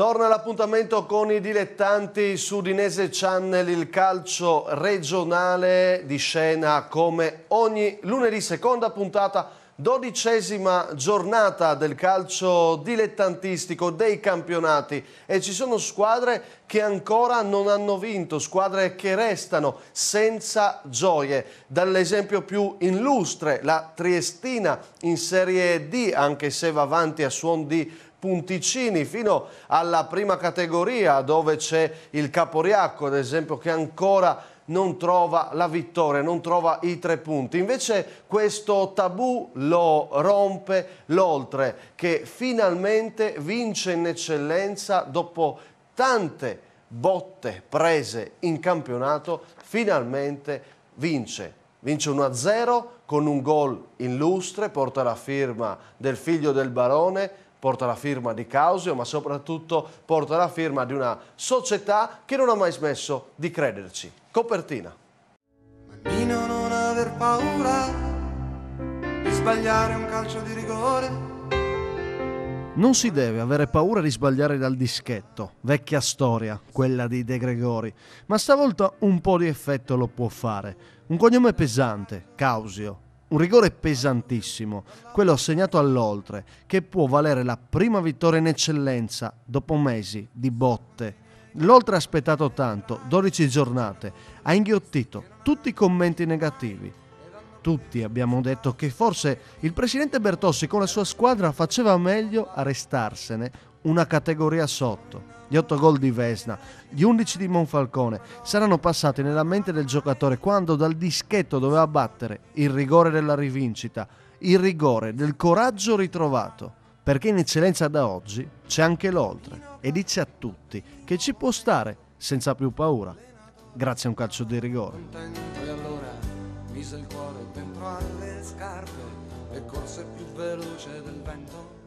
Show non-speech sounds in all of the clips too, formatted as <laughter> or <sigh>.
Torna l'appuntamento con i dilettanti su Dinese Channel, il calcio regionale di scena come ogni lunedì, seconda puntata, dodicesima giornata del calcio dilettantistico dei campionati e ci sono squadre che ancora non hanno vinto, squadre che restano senza gioie. Dall'esempio più illustre, la Triestina in Serie D, anche se va avanti a suon di punticini fino alla prima categoria dove c'è il Caporiacco ad esempio che ancora non trova la vittoria, non trova i tre punti. Invece questo tabù lo rompe l'oltre che finalmente vince in eccellenza dopo tante botte prese in campionato, finalmente vince. Vince 1-0 con un gol illustre, porta la firma del figlio del barone, porta la firma di Causio, ma soprattutto porta la firma di una società che non ha mai smesso di crederci. Copertina. Mannino non aver paura di sbagliare un calcio di rigore. Non si deve avere paura di sbagliare dal dischetto, vecchia storia, quella di De Gregori, ma stavolta un po' di effetto lo può fare. Un cognome pesante, Causio, un rigore pesantissimo, quello assegnato all'oltre, che può valere la prima vittoria in eccellenza dopo mesi di botte. L'oltre ha aspettato tanto, 12 giornate, ha inghiottito tutti i commenti negativi. Tutti abbiamo detto che forse il presidente Bertossi con la sua squadra faceva meglio a restarsene una categoria sotto. Gli 8 gol di Vesna, gli 11 di Monfalcone saranno passati nella mente del giocatore quando dal dischetto doveva battere il rigore della rivincita, il rigore del coraggio ritrovato. Perché in eccellenza da oggi c'è anche l'oltre e dice a tutti che ci può stare senza più paura, grazie a un calcio di rigore. e allora mise il cuore dentro alle scarpe e corse più veloce del vento.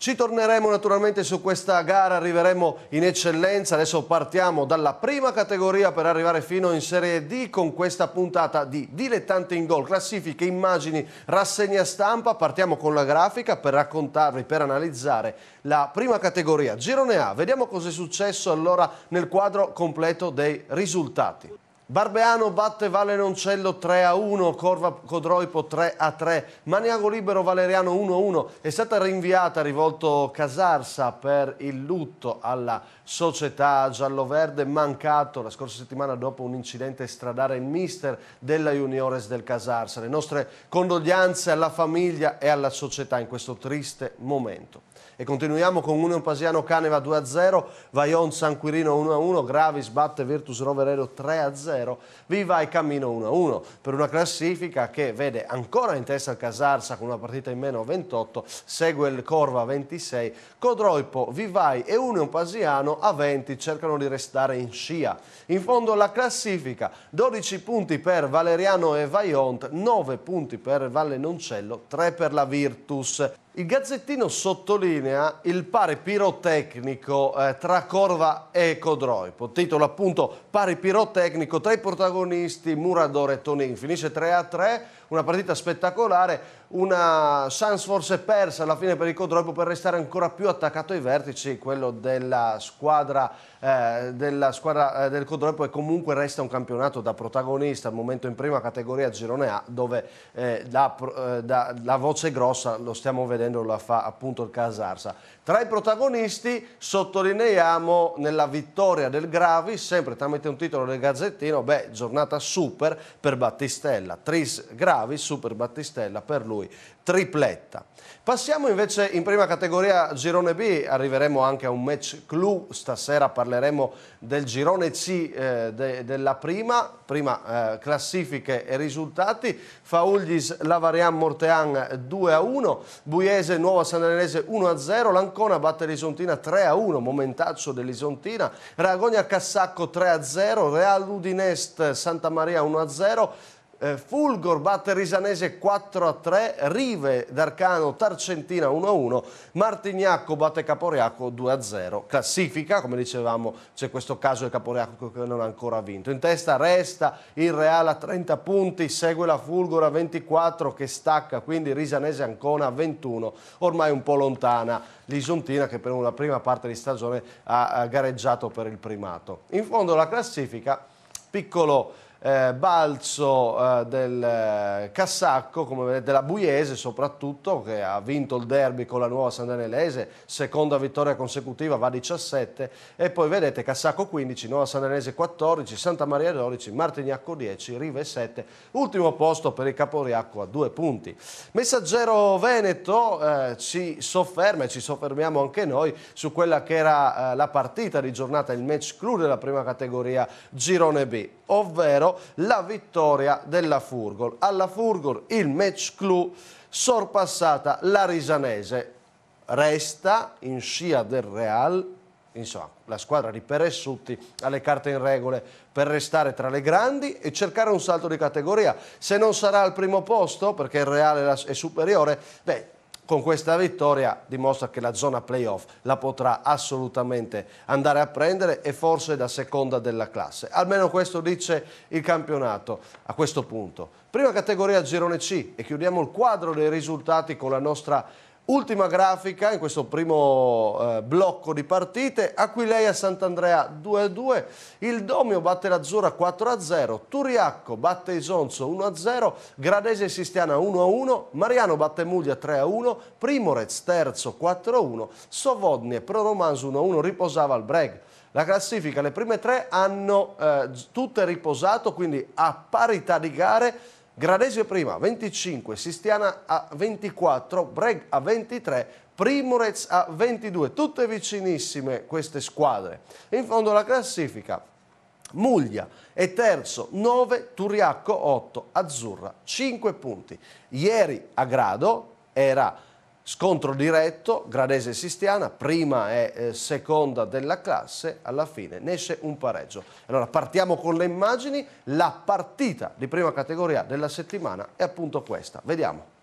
Ci torneremo naturalmente su questa gara, arriveremo in eccellenza, adesso partiamo dalla prima categoria per arrivare fino in Serie D con questa puntata di Dilettante in Gol, classifiche, immagini, rassegna stampa, partiamo con la grafica per raccontarvi, per analizzare la prima categoria, girone A, vediamo cosa è successo allora nel quadro completo dei risultati. Barbeano batte Valenoncello 3 a 1, Corva Codroipo 3 a 3, Maniago Libero Valeriano 1 a 1, è stata rinviata rivolto Casarsa per il lutto alla società giallo-verde, mancato la scorsa settimana dopo un incidente stradale il mister della Juniores del Casarsa. Le nostre condoglianze alla famiglia e alla società in questo triste momento. E continuiamo con Union Pasiano Caneva 2-0, Vaion San Quirino 1-1, Gravis batte Virtus Roverero 3-0, Viva e Cammino 1-1 per una classifica che vede ancora in testa il Casarsa con una partita in meno 28, segue il Corva 26, Codroipo, Vivai e Union Pasiano a 20 cercano di restare in scia. In fondo la classifica 12 punti per Valeriano e Vaiont, 9 punti per Vallenoncello, 3 per la Virtus. Il Gazzettino sottolinea il pare pirotecnico eh, tra Corva e Codroipo, titolo appunto pare pirotecnico tra i protagonisti Muradore e Tonin. Finisce 3-3, una partita spettacolare, una chance forse persa alla fine per il Codroipo per restare ancora più attaccato ai vertici, quello della squadra eh, della squadra eh, del Codropo e comunque resta un campionato da protagonista al momento in prima categoria Girone A dove eh, da, eh, da, la voce grossa lo stiamo vedendo la fa appunto il Casarsa tra i protagonisti sottolineiamo nella vittoria del Gravi, sempre tramite un titolo del Gazzettino, beh, giornata super per Battistella, Tris Gravi, super Battistella per lui, tripletta. Passiamo invece in prima categoria girone B, arriveremo anche a un match clou, stasera parleremo del girone C eh, de, della prima, prima eh, classifiche e risultati, Faulgis Lavarian Mortean 2 a 1, Buiese Nuova Sandanese 1 a 0, Lancor, Valcona batte l'Isontina 3-1, a momentaccio dell'Isontina, Ragogna Cassacco 3-0, a Real Udinest Santa Maria 1-0, a eh, Fulgor batte Risanese 4 a 3, Rive d'Arcano Tarcentina 1 a 1, Martignacco batte Caporiaco 2 a 0. Classifica, come dicevamo, c'è questo caso del Caporiaco che non ha ancora vinto. In testa resta il Reale a 30 punti, segue la Fulgor a 24 che stacca, quindi Risanese Ancona a 21, ormai un po' lontana l'Isuntina che per una prima parte di stagione ha gareggiato per il primato. In fondo la classifica, piccolo eh, balzo eh, del eh, Cassacco, come vedete la Buiese soprattutto, che ha vinto il derby con la nuova San Danielese, seconda vittoria consecutiva, va a 17, e poi vedete Cassacco 15, Nuova San Danielese 14, Santa Maria 12, Martignacco 10, Rive 7, ultimo posto per il Caporiacco a due punti. Messaggero Veneto eh, ci sofferma e ci soffermiamo anche noi su quella che era eh, la partita di giornata, il match clou della prima categoria Girone B, ovvero 0 la vittoria della Furgol. Alla Furgol il match clou sorpassata la Risanese. Resta in scia del Real, insomma la squadra di Peressutti ha le carte in regole per restare tra le grandi e cercare un salto di categoria. Se non sarà al primo posto perché il Real è superiore, beh con questa vittoria dimostra che la zona playoff la potrà assolutamente andare a prendere e forse da seconda della classe. Almeno questo dice il campionato a questo punto. Prima categoria girone C e chiudiamo il quadro dei risultati con la nostra Ultima grafica in questo primo eh, blocco di partite, Aquileia Sant'Andrea 2-2, il Domio batte l'Azzurra 4-0, Turiacco batte Isonzo 1-0, Gradese Sistiana 1-1, Mariano batte Muglia 3-1, Primorez terzo 4-1, Sovodnie e Romanzo 1-1 riposava al Breg. La classifica, le prime tre hanno eh, tutte riposato, quindi a parità di gare Gradesio prima 25, Sistiana a 24, Breg a 23, Primorez a 22. Tutte vicinissime queste squadre. In fondo alla classifica Muglia è terzo, 9, Turiacco 8, Azzurra 5 punti. Ieri a Grado era Scontro diretto, Gradese e Sistiana, prima e eh, seconda della classe, alla fine ne esce un pareggio. Allora partiamo con le immagini, la partita di prima categoria della settimana è appunto questa, vediamo.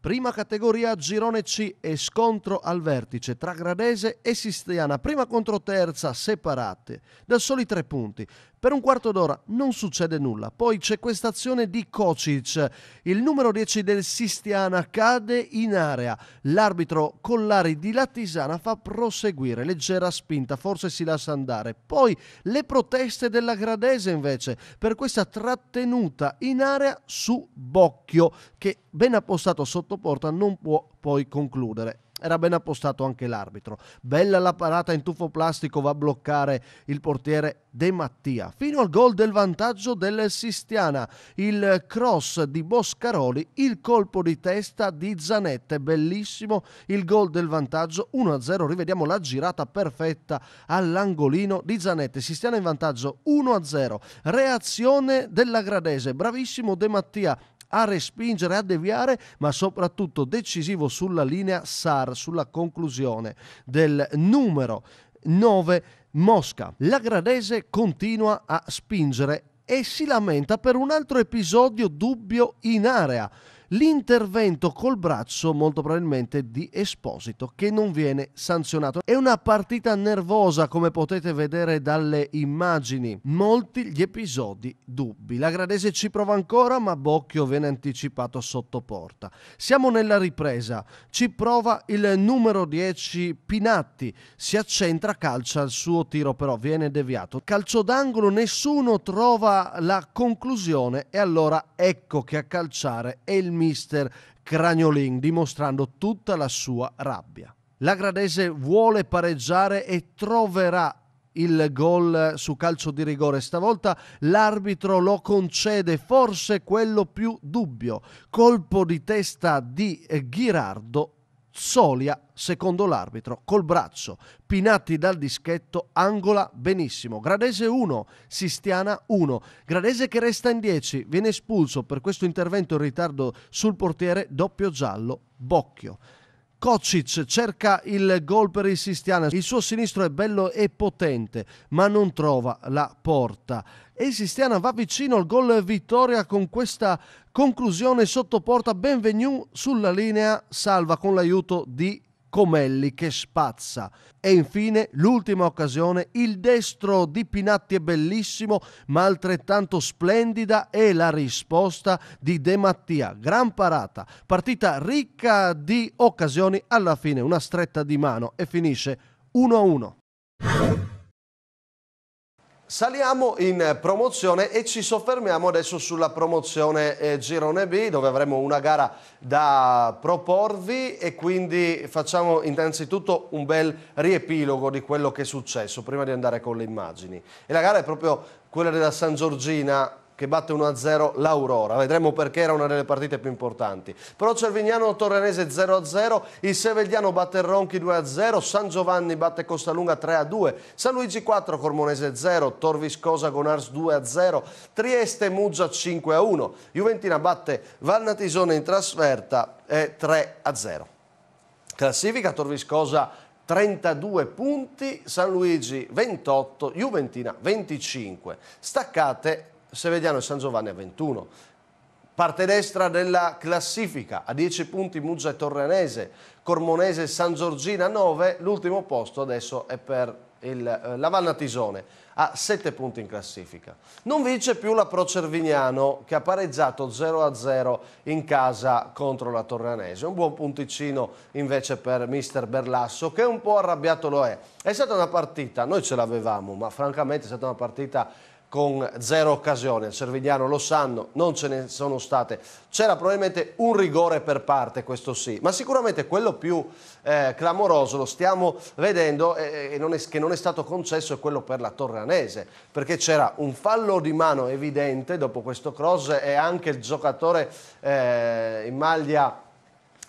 Prima categoria Girone C e scontro al vertice tra Gradese e Sistiana, prima contro terza, separate da soli tre punti. Per un quarto d'ora non succede nulla. Poi c'è questa azione di Kocic. Il numero 10 del Sistiana cade in area. L'arbitro Collari di Lattisana fa proseguire, leggera spinta, forse si lascia andare. Poi le proteste della Gradese invece per questa trattenuta in area su Bocchio che ben appostato sotto porta non può poi concludere. Era ben appostato anche l'arbitro. Bella la parata in tuffo plastico va a bloccare il portiere De Mattia. Fino al gol del vantaggio del Sistiana. Il cross di Boscaroli, il colpo di testa di Zanette. Bellissimo il gol del vantaggio 1-0. Rivediamo la girata perfetta all'angolino di Zanette. Sistiana in vantaggio 1-0. Reazione della Gradese. Bravissimo De Mattia a respingere, a deviare, ma soprattutto decisivo sulla linea SAR, sulla conclusione del numero 9 Mosca. La Gradese continua a spingere e si lamenta per un altro episodio dubbio in area l'intervento col braccio molto probabilmente di Esposito che non viene sanzionato. È una partita nervosa come potete vedere dalle immagini, molti gli episodi dubbi. La Gradese ci prova ancora ma Bocchio viene anticipato sotto porta. Siamo nella ripresa, ci prova il numero 10 Pinatti, si accentra, calcia il suo tiro però viene deviato. Calcio d'angolo, nessuno trova la conclusione e allora ecco che a calciare è il mister Cragnolin, dimostrando tutta la sua rabbia. La Gradese vuole pareggiare e troverà il gol su calcio di rigore. Stavolta l'arbitro lo concede, forse quello più dubbio. Colpo di testa di Ghirardo Zolia, secondo l'arbitro, col braccio. Pinatti dal dischetto, angola benissimo. Gradese 1, Sistiana 1. Gradese che resta in 10, viene espulso per questo intervento in ritardo sul portiere, doppio giallo, Bocchio. Kocic cerca il gol per il Sistiana, il suo sinistro è bello e potente ma non trova la porta e il Sistiana va vicino al gol vittoria con questa conclusione sotto porta Benvenue sulla linea salva con l'aiuto di Comelli che spazza. E infine l'ultima occasione, il destro di Pinatti è bellissimo ma altrettanto splendida è la risposta di De Mattia. Gran parata, partita ricca di occasioni, alla fine una stretta di mano e finisce 1-1. Saliamo in eh, promozione e ci soffermiamo adesso sulla promozione eh, Girone B dove avremo una gara da proporvi e quindi facciamo innanzitutto un bel riepilogo di quello che è successo prima di andare con le immagini. E la gara è proprio quella della San Giorgina che batte 1-0 l'Aurora. Vedremo perché era una delle partite più importanti. Pro Cervignano Torrenese 0-0, il Sevegliano batte Ronchi 2-0, San Giovanni batte Costalunga 3-2, San Luigi 4 Cormonese 0, Torviscosa Gonars 2-0, Trieste Muggia 5-1, Juventina batte Valnatisone in trasferta 3-0. Classifica Torviscosa 32 punti, San Luigi 28, Juventina 25. Staccate Sevediano e San Giovanni a 21. Parte destra della classifica, a 10 punti Muggia e Torrenese, Cormonese e San Giorgina a 9, l'ultimo posto adesso è per il, eh, la Valnatisone a 7 punti in classifica. Non vince più la Pro Cervignano che ha pareggiato 0-0 in casa contro la Torranese. Un buon punticino invece per mister Berlasso che un po' arrabbiato lo è. È stata una partita, noi ce l'avevamo, ma francamente è stata una partita con zero occasione, il Servigliano lo sanno, non ce ne sono state. C'era probabilmente un rigore per parte, questo sì, ma sicuramente quello più eh, clamoroso lo stiamo vedendo e, eh, eh, e non è, che non è stato concesso è quello per la Torreanese, perché c'era un fallo di mano evidente dopo questo cross e anche il giocatore eh, in maglia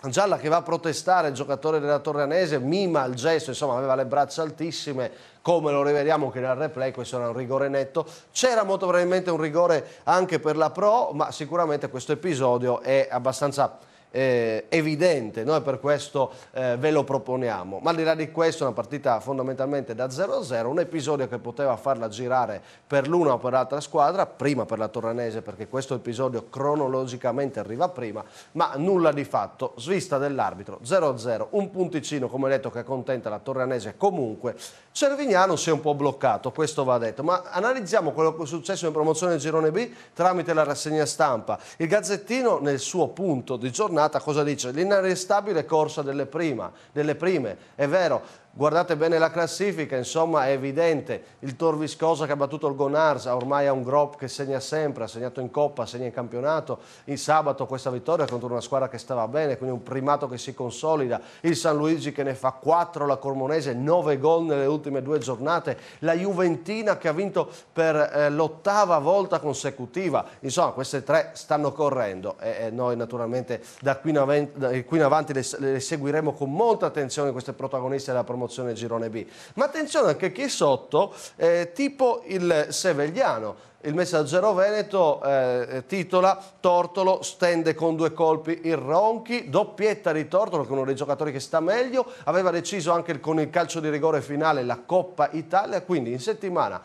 Gialla che va a protestare, il giocatore della Torreanese mima il gesto, insomma aveva le braccia altissime, come lo rivediamo anche nel replay questo era un rigore netto. C'era molto probabilmente un rigore anche per la Pro, ma sicuramente questo episodio è abbastanza eh, evidente, noi per questo eh, ve lo proponiamo. Ma al di là di questo, una partita fondamentalmente da 0-0, un episodio che poteva farla girare per l'una o per l'altra squadra, prima per la Torranese perché questo episodio cronologicamente arriva prima, ma nulla di fatto, svista dell'arbitro, 0-0, un punticino come detto che accontenta la Torranese comunque, Cervignano si è un po' bloccato, questo va detto, ma analizziamo quello che è successo in promozione del Girone B tramite la rassegna stampa. Il Gazzettino nel suo punto di giornata giornata cosa dice? L'inarrestabile corsa delle, prima, delle prime, è vero, Guardate bene la classifica, insomma è evidente, il Tor Viscosa che ha battuto il Gonars, ormai è un Grop che segna sempre, ha segnato in Coppa, segna in campionato, in sabato questa vittoria contro una squadra che stava bene, quindi un primato che si consolida, il San Luigi che ne fa 4, la Cormonese 9 gol nelle ultime due giornate, la Juventina che ha vinto per eh, l'ottava volta consecutiva, insomma queste tre stanno correndo e, e noi naturalmente da qui in avanti, qui in avanti le, le seguiremo con molta attenzione queste protagoniste della promozione promozione girone B. Ma attenzione anche chi è sotto, eh, tipo il Sevegliano. Il messaggero Veneto eh, titola Tortolo stende con due colpi il Ronchi, doppietta di Tortolo che è uno dei giocatori che sta meglio, aveva deciso anche con il calcio di rigore finale la Coppa Italia, quindi in settimana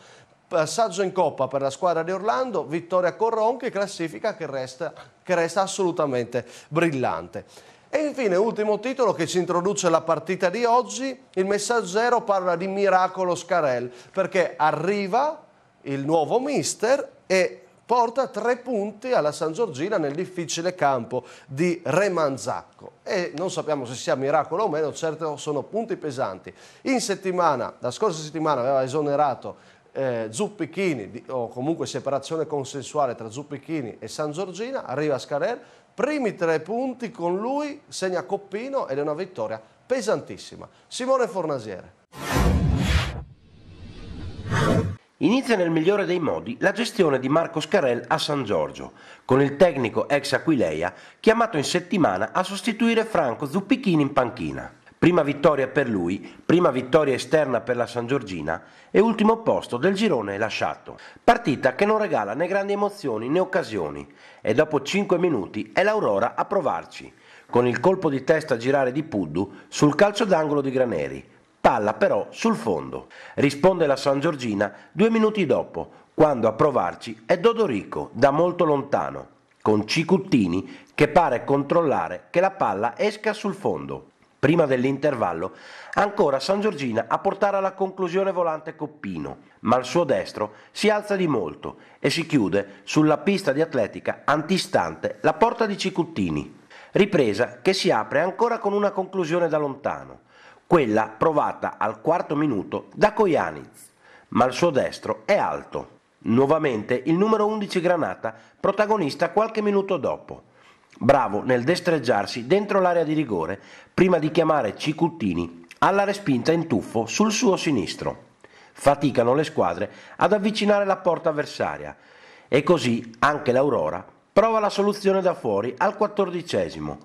passaggio in coppa per la squadra di Orlando, vittoria con Ronchi, classifica che resta, che resta assolutamente brillante. E infine, ultimo titolo che ci introduce la partita di oggi, il messaggero parla di miracolo Scarel, perché arriva il nuovo mister e porta tre punti alla San Giorgina nel difficile campo di Remanzacco e non sappiamo se sia miracolo o meno, certo sono punti pesanti. In settimana, la scorsa settimana aveva esonerato eh, Zuppichini o comunque separazione consensuale tra Zuppichini e San Giorgina, arriva Scarel, primi tre punti con lui, segna Coppino ed è una vittoria pesantissima. Simone Fornasiere. Inizia nel migliore dei modi la gestione di Marco Scarel a San Giorgio, con il tecnico ex Aquileia chiamato in settimana a sostituire Franco Zuppichini in panchina prima vittoria per lui, prima vittoria esterna per la San Giorgina e ultimo posto del girone lasciato. Partita che non regala né grandi emozioni né occasioni e dopo 5 minuti è l'Aurora a provarci, con il colpo di testa a girare di Puddu sul calcio d'angolo di Graneri. Palla però sul fondo. Risponde la San Giorgina due minuti dopo, quando a provarci è Dodorico, da molto lontano, con Cicuttini che pare controllare che la palla esca sul fondo prima dell'intervallo, ancora San Giorgina a portare alla conclusione volante Coppino, ma il suo destro si alza di molto e si chiude sulla pista di atletica antistante la porta di Cicuttini, ripresa che si apre ancora con una conclusione da lontano, quella provata al quarto minuto da Coianiz, ma il suo destro è alto. Nuovamente il numero 11 Granata, protagonista qualche minuto dopo bravo nel destreggiarsi dentro l'area di rigore prima di chiamare Cicuttini alla respinta in tuffo sul suo sinistro. Faticano le squadre ad avvicinare la porta avversaria e così anche l'Aurora prova la soluzione da fuori al quattordicesimo,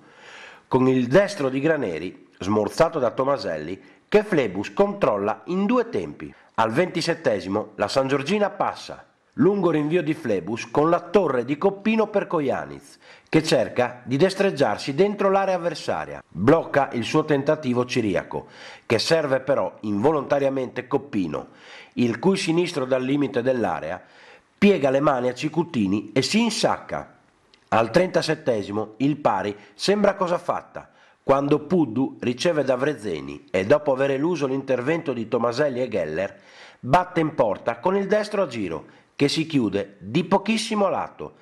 con il destro di Graneri, smorzato da Tomaselli, che Flebus controlla in due tempi. Al ventisettesimo la San Giorgina passa, lungo rinvio di Flebus con la torre di Coppino per Coianiz, che cerca di destreggiarsi dentro l'area avversaria. Blocca il suo tentativo ciriaco, che serve però involontariamente Coppino, il cui sinistro dal limite dell'area piega le mani a Cicutini e si insacca. Al 37 il pari sembra cosa fatta, quando Puddu riceve da Vrezzeni e dopo aver eluso l'intervento di Tomaselli e Geller, batte in porta con il destro a giro che si chiude di pochissimo lato,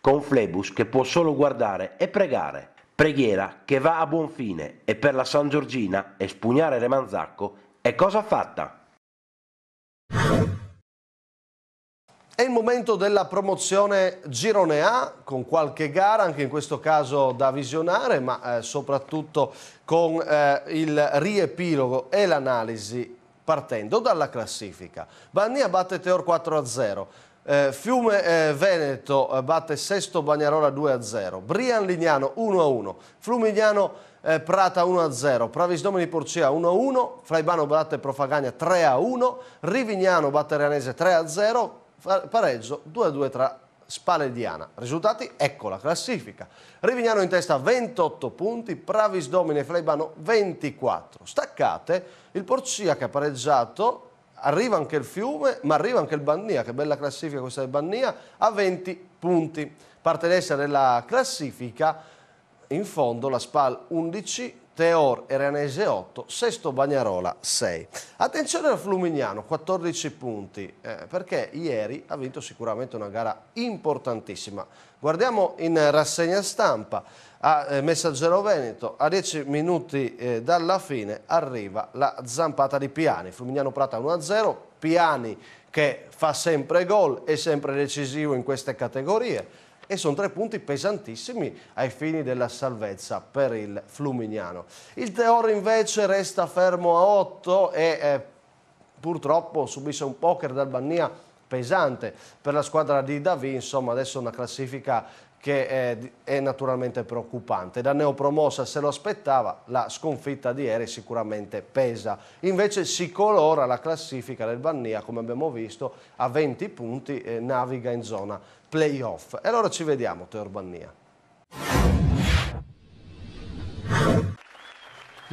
con Flebus che può solo guardare e pregare. Preghiera che va a buon fine e per la San Giorgina espugnare Re Manzacco è cosa fatta. È il momento della promozione Girone A con qualche gara, anche in questo caso da visionare, ma eh, soprattutto con eh, il riepilogo e l'analisi partendo dalla classifica. Bannia batte Teor 4-0, a eh, Fiume eh, Veneto eh, batte Sesto Bagnarola 2-0, a Brian Lignano 1-1, a Flumignano eh, Prata 1-0, a Pravis Domini Porcia 1-1, a Fraibano batte Profagagna 3-1, a Rivignano batte Reanese 3-0, a pareggio 2-2 a tra Spale di Risultati, ecco la classifica. Rivignano in testa 28 punti, Pravis Domine e Fleibano 24. Staccate, il Porcia che ha pareggiato arriva anche il Fiume, ma arriva anche il Bannia, che bella classifica questa del Bannia, a 20 punti. Parte destra della classifica, in fondo la Spal 11, Teor Eranese 8, Sesto Bagnarola 6. Attenzione al Flumignano, 14 punti, eh, perché ieri ha vinto sicuramente una gara importantissima. Guardiamo in rassegna stampa, eh, a eh, Messaggero Veneto, a 10 minuti eh, dalla fine arriva la zampata di Piani. Flumignano Prata 1-0, Piani che fa sempre gol, è sempre decisivo in queste categorie e sono tre punti pesantissimi ai fini della salvezza per il Flumignano. Il Teor invece resta fermo a 8 e eh, purtroppo subisce un poker d'Albania pesante per la squadra di Davi, insomma adesso una classifica che è, eh, è, naturalmente preoccupante. Da neopromossa se lo aspettava, la sconfitta di ieri sicuramente pesa. Invece si colora la classifica del Bannia, come abbiamo visto, a 20 punti eh, naviga in zona playoff. E allora ci vediamo, Teo Urbania.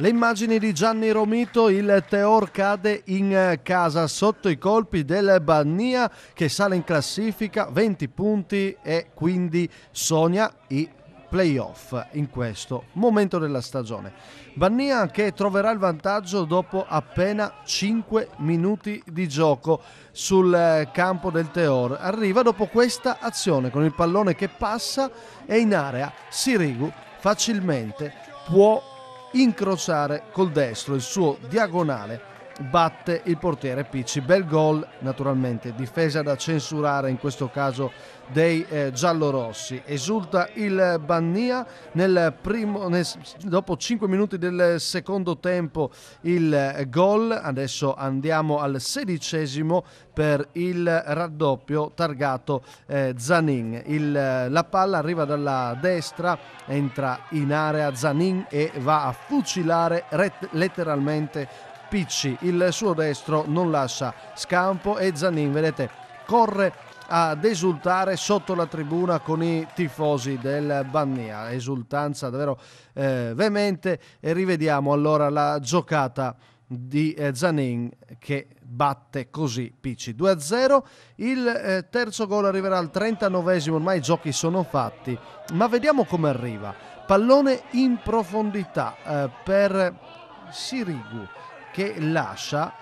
Le immagini di Gianni Romito, il Teor cade in eh, casa sotto i colpi del Bannia che sale in classifica 20 punti e quindi sogna i playoff in questo momento della stagione. Vannia che troverà il vantaggio dopo appena 5 minuti di gioco sul eh, campo del Teor. Arriva dopo questa azione con il pallone che passa e in area Sirigu facilmente può incrociare col destro il suo diagonale batte il portiere Picci. Bel gol, naturalmente, difesa da censurare in questo caso dei eh, giallorossi. Esulta il Bannia nel primo, nel, dopo 5 minuti del secondo tempo il eh, gol. Adesso andiamo al sedicesimo per il raddoppio targato eh, Zanin. Il, eh, la palla arriva dalla destra, entra in area Zanin e va a fucilare ret- letteralmente Picci, il suo destro non lascia scampo e Zanin, vedete, corre ad esultare sotto la tribuna con i tifosi del Bannia. Esultanza davvero eh, veemente e rivediamo allora la giocata di eh, Zanin che batte così Picci 2-0 il eh, terzo gol arriverà al 39esimo ormai i giochi sono fatti ma vediamo come arriva pallone in profondità eh, per Sirigu che lascia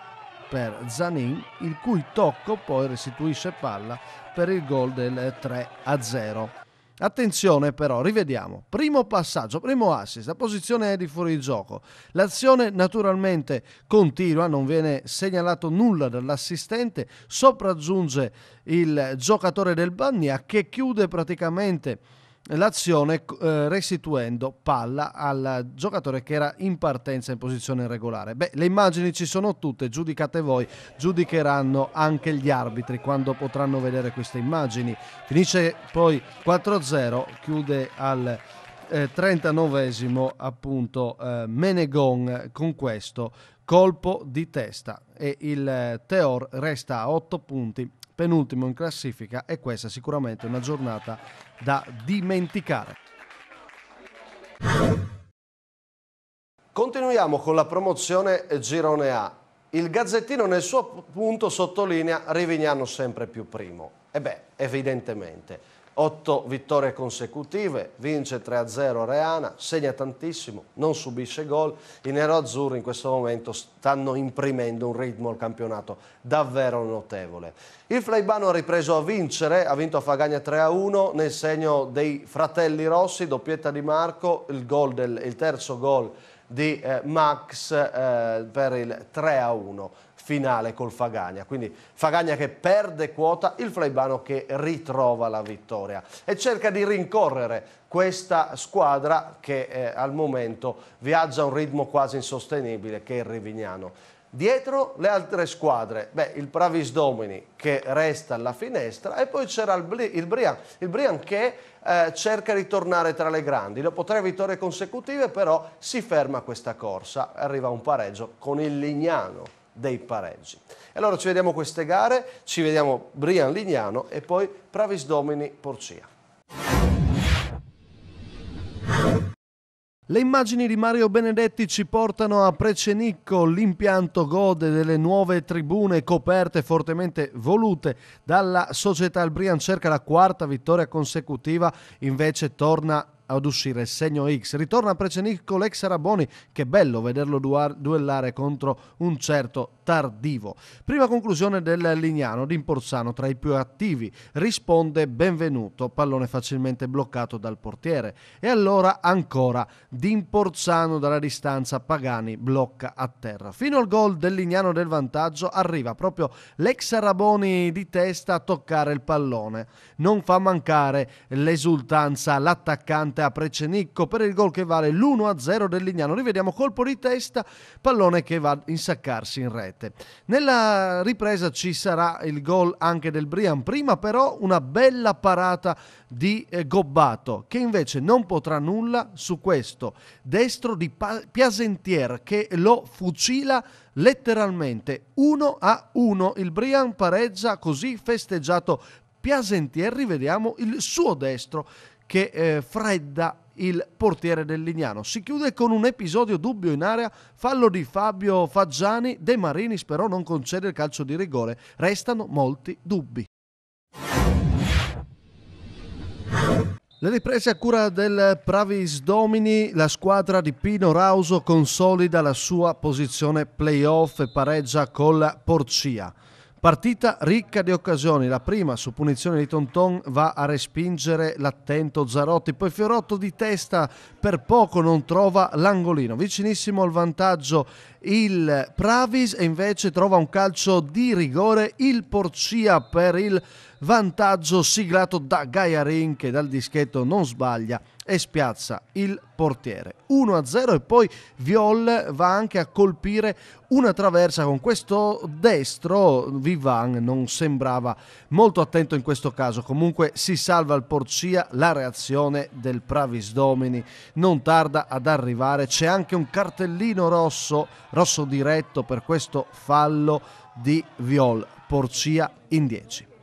per Zanin, il cui tocco poi restituisce palla per il gol del 3-0. Attenzione però, rivediamo. Primo passaggio, primo assist, la posizione è di fuori gioco. L'azione naturalmente continua, non viene segnalato nulla dall'assistente, sopraggiunge il giocatore del Bagnia che chiude praticamente l'azione eh, restituendo palla al giocatore che era in partenza in posizione regolare. Beh, le immagini ci sono tutte, giudicate voi, giudicheranno anche gli arbitri quando potranno vedere queste immagini. Finisce poi 4-0, chiude al eh, 39 appunto eh, Menegon con questo colpo di testa e il eh, Teor resta a 8 punti penultimo in classifica e questa è sicuramente una giornata da dimenticare. Continuiamo con la promozione Girone A. Il Gazzettino nel suo punto sottolinea Rivignano sempre più primo. E beh, evidentemente. 8 vittorie consecutive, vince 3-0 Reana, segna tantissimo, non subisce gol. I neroazzurri in questo momento stanno imprimendo un ritmo al campionato davvero notevole. Il Flaibano ha ripreso a vincere, ha vinto a Fagagna 3-1 nel segno dei fratelli rossi, doppietta di Marco, il, del, il terzo gol di eh, Max eh, per il 3-1 finale col Fagagna. Quindi Fagagna che perde quota, il Flaibano che ritrova la vittoria e cerca di rincorrere questa squadra che eh, al momento viaggia a un ritmo quasi insostenibile che è il Rivignano. Dietro le altre squadre, beh, il Pravis Domini che resta alla finestra e poi c'era il, il, Brian, il Brian che eh, cerca di tornare tra le grandi. Dopo tre vittorie consecutive però si ferma questa corsa, arriva un pareggio con il Lignano dei pareggi. allora ci vediamo queste gare, ci vediamo Brian Lignano e poi Pravis Domini Porcia. Le immagini di Mario Benedetti ci portano a Precenicco, l'impianto gode delle nuove tribune coperte fortemente volute dalla società. Il Brian cerca la quarta vittoria consecutiva, invece torna ad uscire segno X. Ritorna a Precenic con l'ex Raboni, che bello vederlo duellare contro un certo tardivo. Prima conclusione del Lignano di Imporzano tra i più attivi. Risponde benvenuto, pallone facilmente bloccato dal portiere. E allora ancora di Imporzano dalla distanza Pagani blocca a terra. Fino al gol del Lignano del vantaggio arriva proprio l'ex Raboni di testa a toccare il pallone. Non fa mancare l'esultanza l'attaccante a Precenicco per il gol che vale l'1-0 del Lignano. Rivediamo colpo di testa, pallone che va a insaccarsi in rete. 7. Nella ripresa ci sarà il gol anche del Brian, prima però una bella parata di eh, Gobbato che invece non potrà nulla su questo destro di pa- Piasentier che lo fucila letteralmente 1 a 1. Il Brian pareggia così festeggiato Piasentier, rivediamo il suo destro che eh, fredda il portiere del Lignano. Si chiude con un episodio dubbio in area, fallo di Fabio Faggiani, De Marinis però non concede il calcio di rigore, restano molti dubbi. Le riprese a cura del Pravis Domini, la squadra di Pino Rauso consolida la sua posizione playoff e pareggia con la Porcia. Partita ricca di occasioni, la prima su punizione di Tonton va a respingere l'attento Zarotti, poi Fiorotto di testa per poco non trova l'angolino, vicinissimo al vantaggio il Pravis e invece trova un calcio di rigore il Porcia per il vantaggio siglato da Gaiarin che dal dischetto non sbaglia e spiazza il portiere. 1-0 e poi Viol va anche a colpire una traversa con questo destro. Vivan non sembrava molto attento in questo caso, comunque si salva il Porcia, la reazione del Pravis Domini non tarda ad arrivare, c'è anche un cartellino rosso, rosso diretto per questo fallo di Viol, Porcia in 10.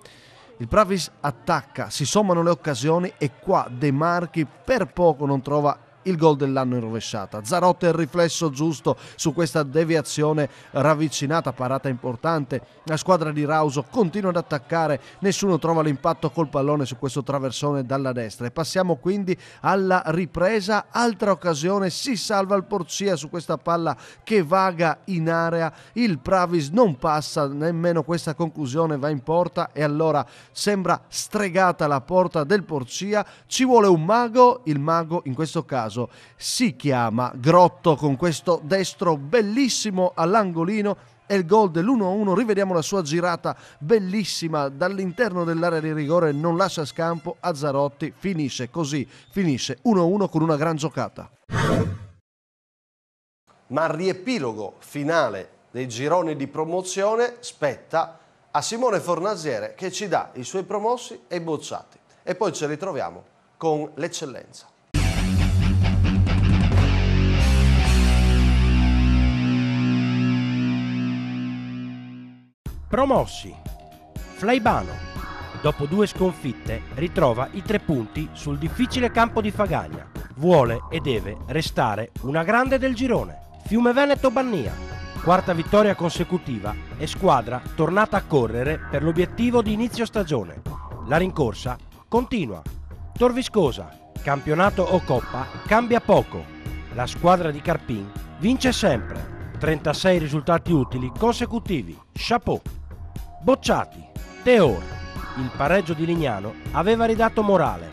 Il Pravis attacca, si sommano le occasioni e qua De Marchi per poco non trova il gol dell'anno in rovesciata. Zarotta il riflesso giusto su questa deviazione ravvicinata, parata importante. La squadra di Rauso continua ad attaccare, nessuno trova l'impatto col pallone su questo traversone dalla destra. E passiamo quindi alla ripresa, altra occasione, si salva il Porcia su questa palla che vaga in area. Il Pravis non passa, nemmeno questa conclusione va in porta e allora sembra stregata la porta del Porcia. Ci vuole un mago, il mago in questo caso caso si chiama Grotto con questo destro bellissimo all'angolino e il gol dell'1-1, rivediamo la sua girata bellissima dall'interno dell'area di rigore, non lascia scampo a Zarotti, finisce così, finisce 1-1 con una gran giocata. Ma il riepilogo finale dei gironi di promozione spetta a Simone Fornaziere che ci dà i suoi promossi e i bocciati e poi ci ritroviamo con l'eccellenza. Promossi. Flaibano. Dopo due sconfitte ritrova i tre punti sul difficile campo di Fagagna. Vuole e deve restare una grande del girone. Fiume Veneto Bannia. Quarta vittoria consecutiva e squadra tornata a correre per l'obiettivo di inizio stagione. La rincorsa continua. Torviscosa, campionato o coppa, cambia poco. La squadra di Carpin vince sempre. 36 risultati utili consecutivi. Chapeau. Bocciati, Teor. Il pareggio di Lignano aveva ridato morale,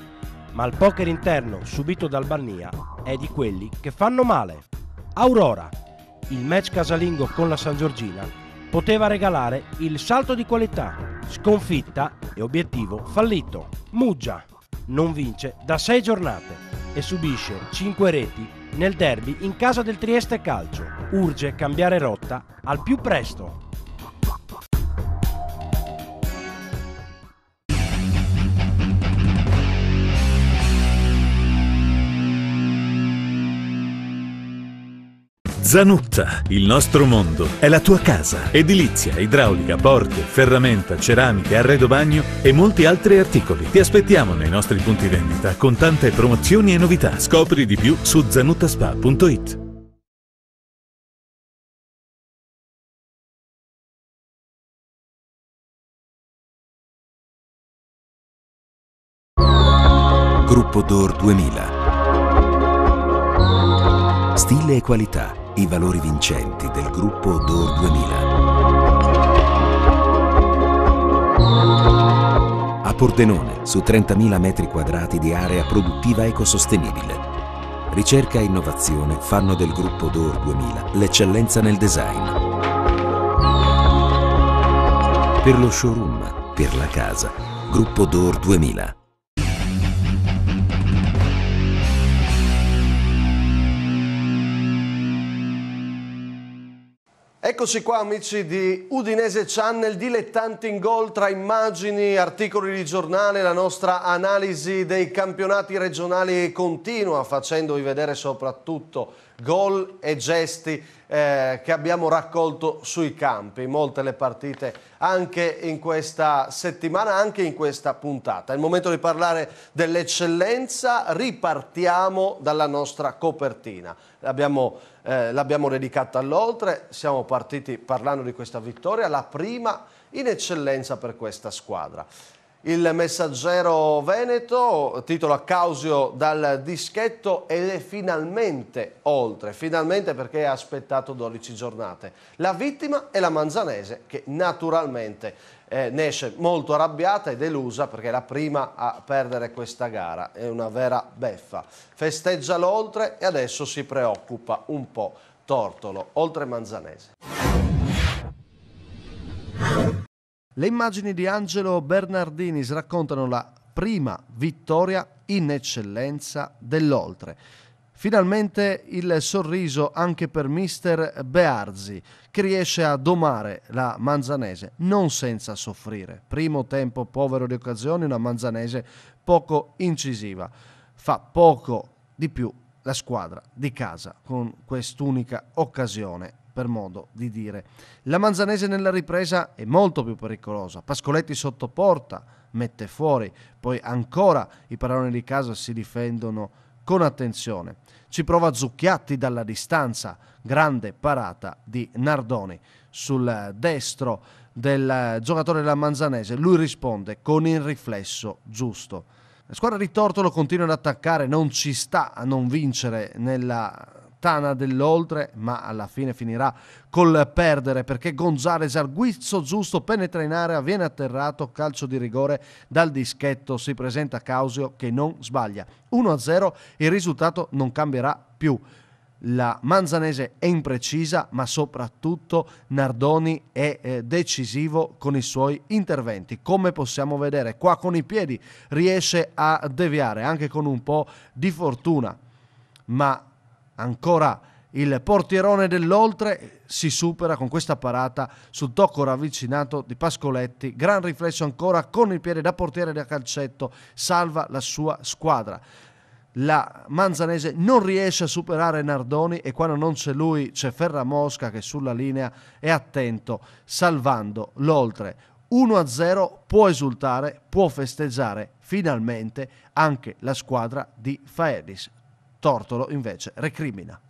ma il poker interno subito dal Barnia è di quelli che fanno male. Aurora. Il match casalingo con la San Giorgina poteva regalare il salto di qualità, sconfitta e obiettivo fallito. Muggia non vince da sei giornate e subisce 5 reti nel derby in casa del Trieste Calcio. Urge cambiare rotta al più presto. Zanutta, il nostro mondo, è la tua casa. Edilizia, idraulica, porte, ferramenta, ceramiche, arredo bagno e molti altri articoli. Ti aspettiamo nei nostri punti vendita con tante promozioni e novità. Scopri di più su zanuttaspa.it. Gruppo Dor 2000. Stile e qualità i valori vincenti del gruppo Dor 2000. A Pordenone, su 30.000 metri quadrati di area produttiva ecosostenibile, ricerca e innovazione fanno del gruppo Dor 2000 l'eccellenza nel design. Per lo showroom, per la casa, gruppo Dor 2000. Eccoci qua amici di Udinese Channel, dilettanti in gol tra immagini, articoli di giornale, la nostra analisi dei campionati regionali continua facendovi vedere soprattutto gol e gesti eh, che abbiamo raccolto sui campi, molte le partite anche in questa settimana, anche in questa puntata. È il momento di parlare dell'eccellenza, ripartiamo dalla nostra copertina. Abbiamo eh, l'abbiamo dedicata all'oltre, siamo partiti parlando di questa vittoria, la prima in eccellenza per questa squadra il messaggero veneto, titolo a Causio dal dischetto ed è finalmente oltre, finalmente perché ha aspettato 12 giornate. La vittima è la Manzanese che naturalmente eh, ne esce molto arrabbiata e delusa perché è la prima a perdere questa gara, è una vera beffa. Festeggia l'oltre e adesso si preoccupa un po' Tortolo, oltre Manzanese. Le immagini di Angelo Bernardinis raccontano la prima vittoria in eccellenza dell'Oltre. Finalmente il sorriso anche per mister Bearzi che riesce a domare la Manzanese non senza soffrire. Primo tempo povero di occasioni, una Manzanese poco incisiva. Fa poco di più la squadra di casa con quest'unica occasione per modo di dire. La Manzanese nella ripresa è molto più pericolosa. Pascoletti sotto porta, mette fuori, poi ancora i paroloni di casa si difendono con attenzione. Ci prova Zucchiatti dalla distanza, grande parata di Nardoni sul destro del giocatore della Manzanese. Lui risponde con il riflesso giusto. La squadra di Tortolo continua ad attaccare, non ci sta a non vincere nella tana dell'oltre, ma alla fine finirà col perdere perché Gonzales al guizzo giusto penetra in area, viene atterrato, calcio di rigore dal dischetto, si presenta Causio che non sbaglia. 1-0, il risultato non cambierà più. La Manzanese è imprecisa, ma soprattutto Nardoni è eh, decisivo con i suoi interventi. Come possiamo vedere, qua con i piedi riesce a deviare anche con un po' di fortuna, ma ancora il portierone dell'oltre si supera con questa parata sul tocco ravvicinato di Pascoletti, gran riflesso ancora con il piede da portiere da calcetto, salva la sua squadra. La Manzanese non riesce a superare Nardoni e quando non c'è lui c'è Ferramosca che sulla linea è attento, salvando l'oltre. 1-0 può esultare, può festeggiare finalmente anche la squadra di Faedis. Tortolo invece recrimina.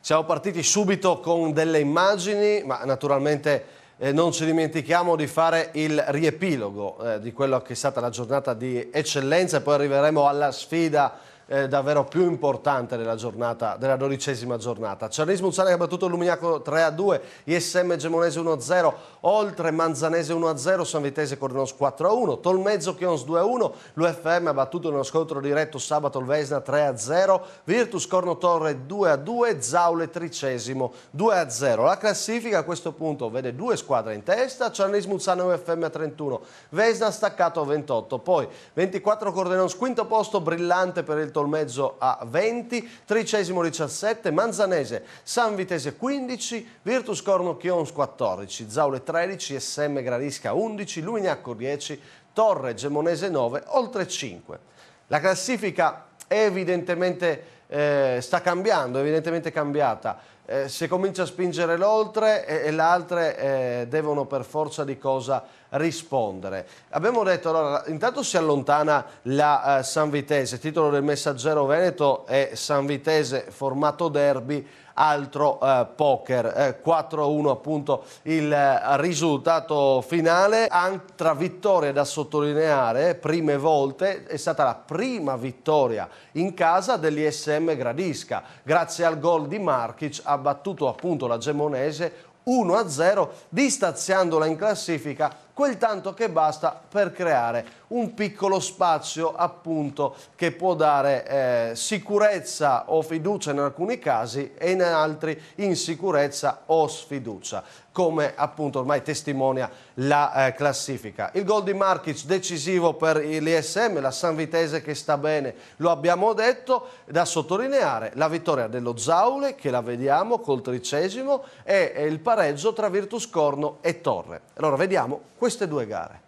Siamo partiti subito con delle immagini, ma naturalmente eh, non ci dimentichiamo di fare il riepilogo eh, di quella che è stata la giornata di eccellenza e poi arriveremo alla sfida eh, davvero più importante della, giornata, della dodicesima giornata. Cernis Muzzale che ha battuto il Lumignaco 3-2, ISM Gemonese 1-0, a Oltre Manzanese 1-0, a San Vitese Cornos 4-1, a Tolmezzo Chions 2-1, a l'UFM ha battuto nello scontro diretto sabato il Vesna 3-0, a Virtus Corno Torre 2-2, a Zaule Tricesimo 2-0. a La classifica a questo punto vede due squadre in testa, Cernis Muzzano UFM a 31, Vesna staccato a 28, poi 24 Cordenons, quinto posto brillante per il Torneo Tol Mezzo a 20, tredicesimo 17, Manzanese, San Vitese 15, Virtus Corno Chions 14, Zaule 13, SM Grarisca 11, Lumignacco 10, Torre Gemonese 9, oltre 5. La classifica evidentemente eh, sta cambiando, evidentemente cambiata. Eh, se comincia a spingere l'oltre e, eh, e le altre eh, devono per forza di cosa rispondere. Abbiamo detto, allora, intanto si allontana la eh, San Vitese, titolo del messaggero Veneto è San Vitese formato derby, altro eh, poker. Eh, 4-1 appunto il eh, risultato finale, altra vittoria da sottolineare, prime volte, è stata la prima vittoria in casa dell'ISM Gradisca, grazie al gol di Markic ha battuto appunto la Gemonese 1-0 distanziandola in classifica quel tanto che basta per creare un piccolo spazio appunto che può dare eh, sicurezza o fiducia in alcuni casi e in altri insicurezza o sfiducia come appunto ormai testimonia la eh, classifica. Il gol di Markic decisivo per l'ISM, la San Vitese che sta bene, lo abbiamo detto, da sottolineare la vittoria dello Zaule che la vediamo col tricesimo e, e il pareggio tra Virtus Corno e Torre. Allora vediamo questo queste due gare.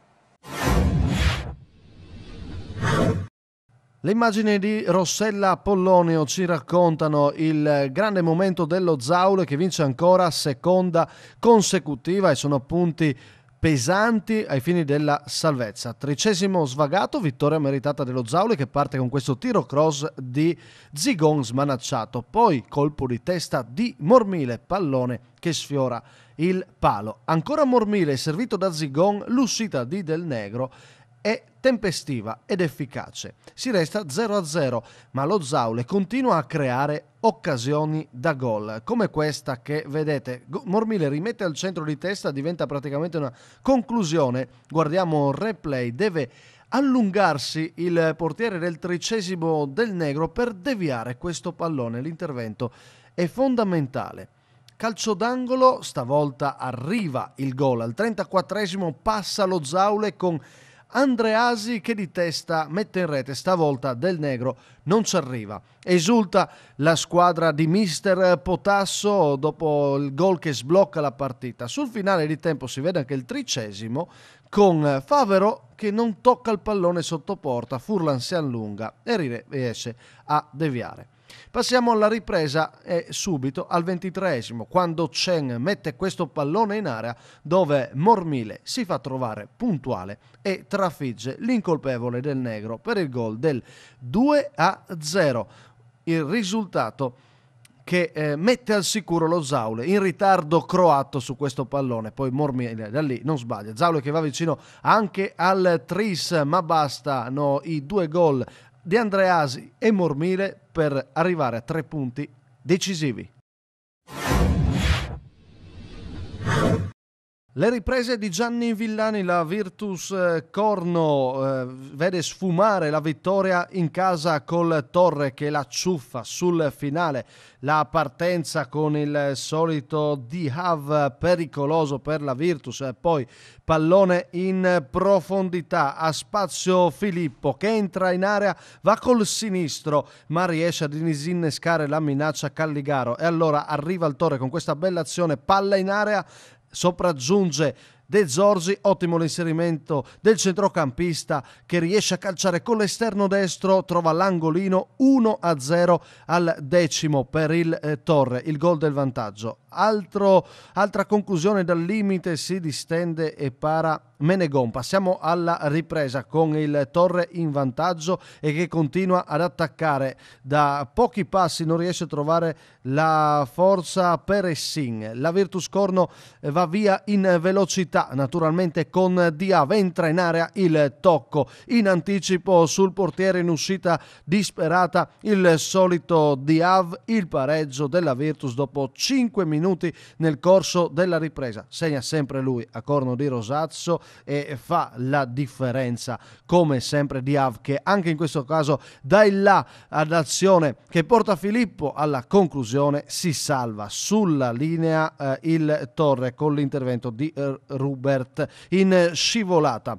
Le immagini di Rossella Pollonio ci raccontano il grande momento dello Zaule che vince ancora seconda consecutiva e sono punti pesanti ai fini della salvezza. Tricesimo svagato, vittoria meritata dello Zaule che parte con questo tiro cross di Zigon smanacciato, poi colpo di testa di Mormile, pallone che sfiora il palo. Ancora mormile, servito da Zigon, l'uscita di Del Negro è tempestiva ed efficace. Si resta 0-0, ma lo Zaule continua a creare occasioni da gol, come questa che vedete. Mormile rimette al centro di testa, diventa praticamente una conclusione. Guardiamo il replay, deve allungarsi il portiere del tricesimo del Negro per deviare questo pallone. L'intervento è fondamentale. Calcio d'angolo, stavolta arriva il gol. Al 34 esimo passa lo Zaule con Andreasi che di testa mette in rete, stavolta Del Negro non ci arriva. Esulta la squadra di mister Potasso dopo il gol che sblocca la partita. Sul finale di tempo si vede anche il tricesimo con Favero che non tocca il pallone sotto porta, Furlan si allunga e riesce a deviare. Passiamo alla ripresa e eh, subito al ventitreesimo, quando Chen mette questo pallone in area dove Mormile si fa trovare puntuale e trafigge l'incolpevole del negro per il gol del 2 a 0. Il risultato che eh, mette al sicuro lo Zaule in ritardo croato su questo pallone poi Mormile da lì non sbaglia Zaule che va vicino anche al Tris ma bastano i due gol di Andreasi e Mormire per arrivare a tre punti decisivi. Le riprese di Gianni Villani, la Virtus eh, Corno eh, vede sfumare la vittoria in casa col Torre che la ciuffa sul finale. La partenza con il solito D-Hav pericoloso per la Virtus e eh, poi pallone in profondità a spazio Filippo che entra in area, va col sinistro ma riesce ad disinnescare la minaccia Calligaro e allora arriva il Torre con questa bella azione, palla in area, sopraggiunge De Zorzi, ottimo l'inserimento del centrocampista che riesce a calciare con l'esterno destro, trova l'angolino 1-0 al decimo per il eh, Torre, il gol del vantaggio. Altro, altra conclusione dal limite, si distende e para Menegon. Passiamo alla ripresa con il Torre in vantaggio e che continua ad attaccare da pochi passi, non riesce a trovare la forza per Essin. La Virtus Corno eh, va via in velocità, naturalmente con Diave entra in area il tocco in anticipo sul portiere in uscita disperata il solito Diav, il pareggio della Virtus dopo 5 minuti nel corso della ripresa. Segna sempre lui a corno di Rosazzo e fa la differenza come sempre di Av che anche in questo caso dà il là ad azione che porta Filippo alla conclusione si salva sulla linea eh, il Torre con l'intervento di eh, Rubert in scivolata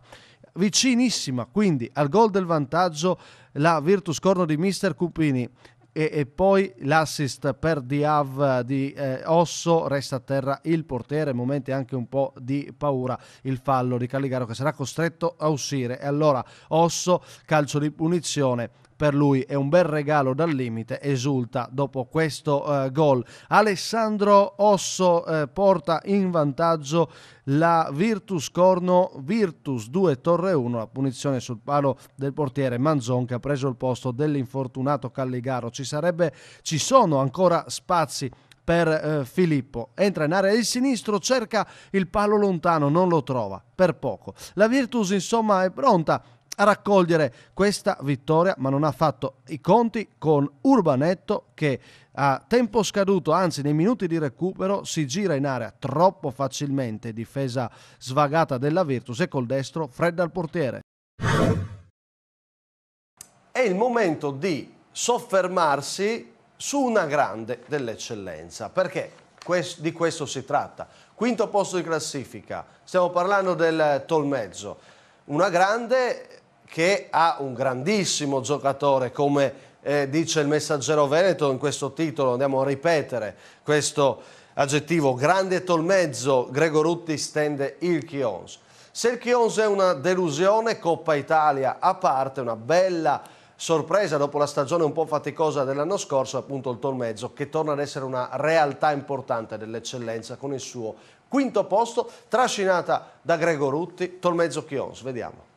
vicinissima quindi al gol del vantaggio la Virtus Corno di Mister Cupini e, e poi l'assist per Diav di eh, Osso, resta a terra il portiere, momenti anche un po' di paura, il fallo di Calligaro che sarà costretto a uscire e allora Osso calcio di punizione per lui è un bel regalo dal limite, esulta dopo questo eh, gol. Alessandro Osso eh, porta in vantaggio la Virtus Corno, Virtus 2 Torre 1, la punizione sul palo del portiere Manzon che ha preso il posto dell'infortunato Calligaro. Ci, sarebbe, ci sono ancora spazi per eh, Filippo. Entra in area il sinistro, cerca il palo lontano, non lo trova per poco. La Virtus insomma è pronta a raccogliere questa vittoria, ma non ha fatto i conti con Urbanetto che a tempo scaduto, anzi nei minuti di recupero, si gira in area troppo facilmente, difesa svagata della Virtus e col destro fredda al portiere. È il momento di soffermarsi su una grande dell'eccellenza, perché di questo si tratta. Quinto posto di classifica, stiamo parlando del Tolmezzo, una grande che ha un grandissimo giocatore come eh, dice il messaggero Veneto in questo titolo, andiamo a ripetere questo aggettivo, grande tolmezzo, Gregorutti stende il Chions. Se il Chions è una delusione, Coppa Italia a parte, una bella sorpresa dopo la stagione un po' faticosa dell'anno scorso, appunto il Tolmezzo, che torna ad essere una realtà importante dell'eccellenza con il suo quinto posto, trascinata da Gregorutti, Tolmezzo Chions. Vediamo.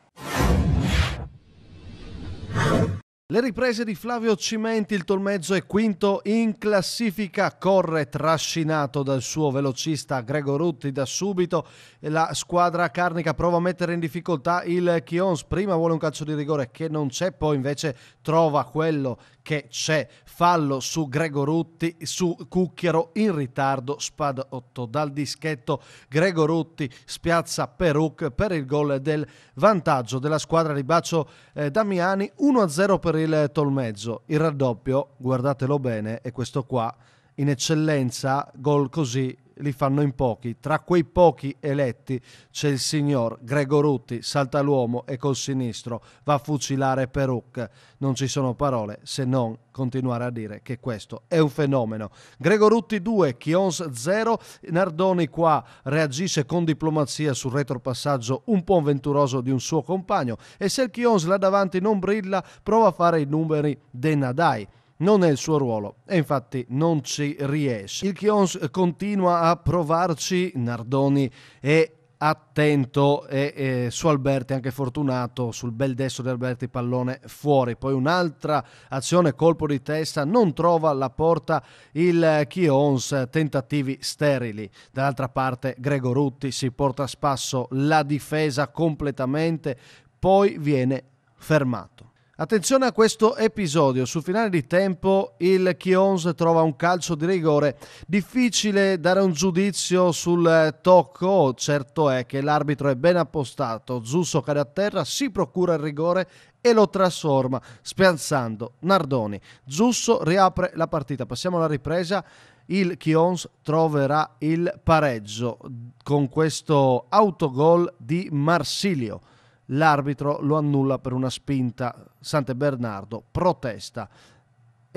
Le riprese di Flavio Cimenti, il tolmezzo è quinto in classifica, corre trascinato dal suo velocista Grego Rutti da subito, la squadra carnica prova a mettere in difficoltà il Chions, prima vuole un calcio di rigore che non c'è, poi invece trova quello che c'è, fallo su Grego Rutti, su Cucchiaro in ritardo, spada 8 dal dischetto, Grego Rutti spiazza Peruc per il gol del vantaggio della squadra di Bacio eh, Damiani, 1-0 per aprile Tolmezzo. Il raddoppio, guardatelo bene, è questo qua, in eccellenza, gol così li fanno in pochi. Tra quei pochi eletti c'è il signor Grego Rutti, salta l'uomo e col sinistro va a fucilare Peruc. Non ci sono parole se non continuare a dire che questo è un fenomeno. Grego Rutti 2, Chions 0, Nardoni qua reagisce con diplomazia sul retropassaggio un po' avventuroso di un suo compagno e se il Chions là davanti non brilla prova a fare i numeri dei Nadai non è il suo ruolo e infatti non ci riesce. Il Chions continua a provarci, Nardoni è attento e, e, su Alberti anche fortunato sul bel destro di Alberti pallone fuori poi un'altra azione colpo di testa non trova la porta il Chions tentativi sterili dall'altra parte Gregorutti si porta a spasso la difesa completamente poi viene fermato Attenzione a questo episodio, sul finale di tempo il Chions trova un calcio di rigore, difficile dare un giudizio sul eh, tocco, certo è che l'arbitro è ben appostato, Zusso cade a terra, si procura il rigore e lo trasforma, spianzando Nardoni. Zusso riapre la partita, passiamo alla ripresa, il Chions troverà il pareggio con questo autogol di Marsilio l'arbitro lo annulla per una spinta. Sante Bernardo protesta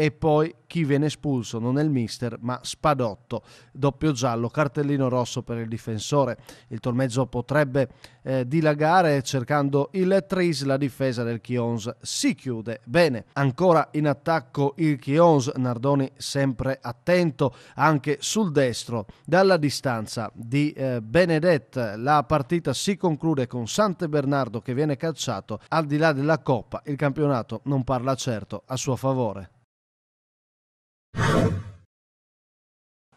e poi chi viene espulso non è il mister ma Spadotto, doppio giallo, cartellino rosso per il difensore. Il tormezzo potrebbe eh, dilagare cercando il tris, la difesa del Chions si chiude bene. Ancora in attacco il Chions, Nardoni sempre attento anche sul destro dalla distanza di eh, Benedet. La partita si conclude con Sante Bernardo che viene calciato al di là della coppa. Il campionato non parla certo a suo favore.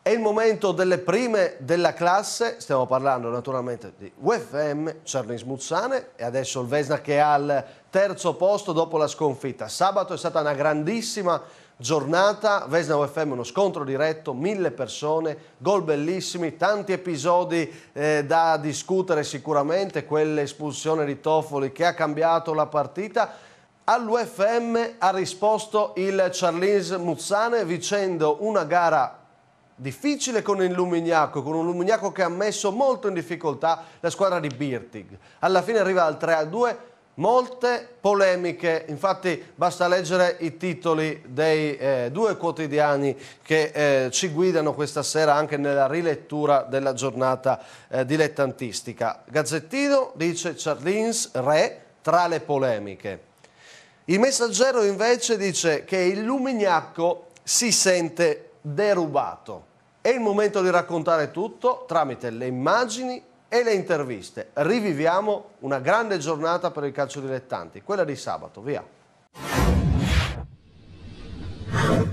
È il momento delle prime della classe, stiamo parlando naturalmente di UFM, Cerni Smuzzane e adesso il Vesna che è al terzo posto dopo la sconfitta. Sabato è stata una grandissima giornata, Vesna UFM uno scontro diretto, mille persone, gol bellissimi, tanti episodi eh, da discutere sicuramente, quell'espulsione di Toffoli che ha cambiato la partita All'UFM ha risposto il Charlins Muzzane vincendo una gara difficile con il Lumignaco, con un Lumignaco che ha messo molto in difficoltà la squadra di Birtig. Alla fine arriva al 3-2, molte polemiche, infatti basta leggere i titoli dei eh, due quotidiani che eh, ci guidano questa sera anche nella rilettura della giornata eh, dilettantistica. Gazzettino dice Charlins re tra le polemiche. Il messaggero invece dice che il lumignacco si sente derubato. È il momento di raccontare tutto tramite le immagini e le interviste. Riviviamo una grande giornata per il calcio dilettanti, quella di sabato. Via.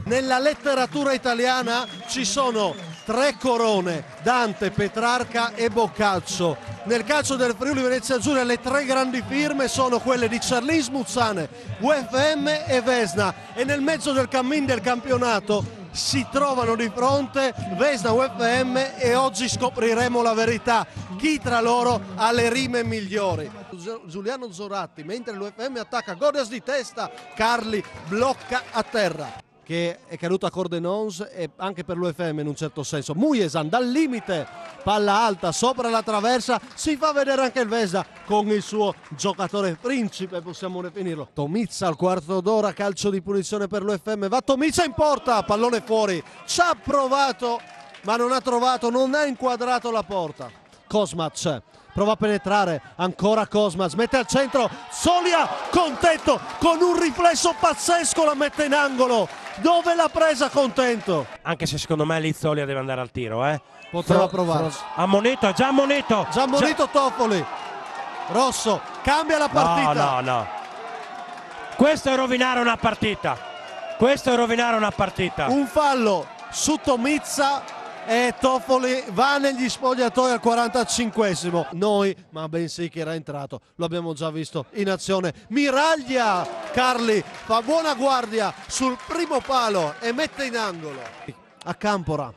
Nella letteratura italiana ci sono tre corone, Dante, Petrarca e Boccaccio nel calcio del Friuli Venezia Giulia le tre grandi firme sono quelle di Charlins Smuzzane, UFM e Vesna e nel mezzo del cammin del campionato si trovano di fronte Vesna UFM e oggi scopriremo la verità chi tra loro ha le rime migliori Giuliano Zoratti mentre l'UFM attacca Gorgas di testa Carli blocca a terra che è caduto a Cordenons e anche per l'UFM in un certo senso. Muiesan dal limite, palla alta sopra la traversa, si fa vedere anche il Vesa con il suo giocatore principe, possiamo definirlo. Tomizza al quarto d'ora, calcio di punizione per l'UFM, va Tomizza in porta, pallone fuori, ci ha provato ma non ha trovato, non ha inquadrato la porta. Cosmac prova a penetrare ancora Cosmas mette al centro Solia contento con un riflesso pazzesco la mette in angolo dove l'ha presa contento? Anche se secondo me Lizzoli deve andare al tiro, eh. Poteva provarci. A Moneto, già Moneto. Già Moneto Toffoli. Rosso, cambia la partita. No, no, no. Questo è rovinare una partita. Questo è rovinare una partita. Un fallo su Tomizza e Toffoli va negli spogliatoi al 45esimo. Noi, ma bensì che era entrato, lo abbiamo già visto in azione. Miraglia Carli fa buona guardia sul primo palo e mette in angolo. A Campora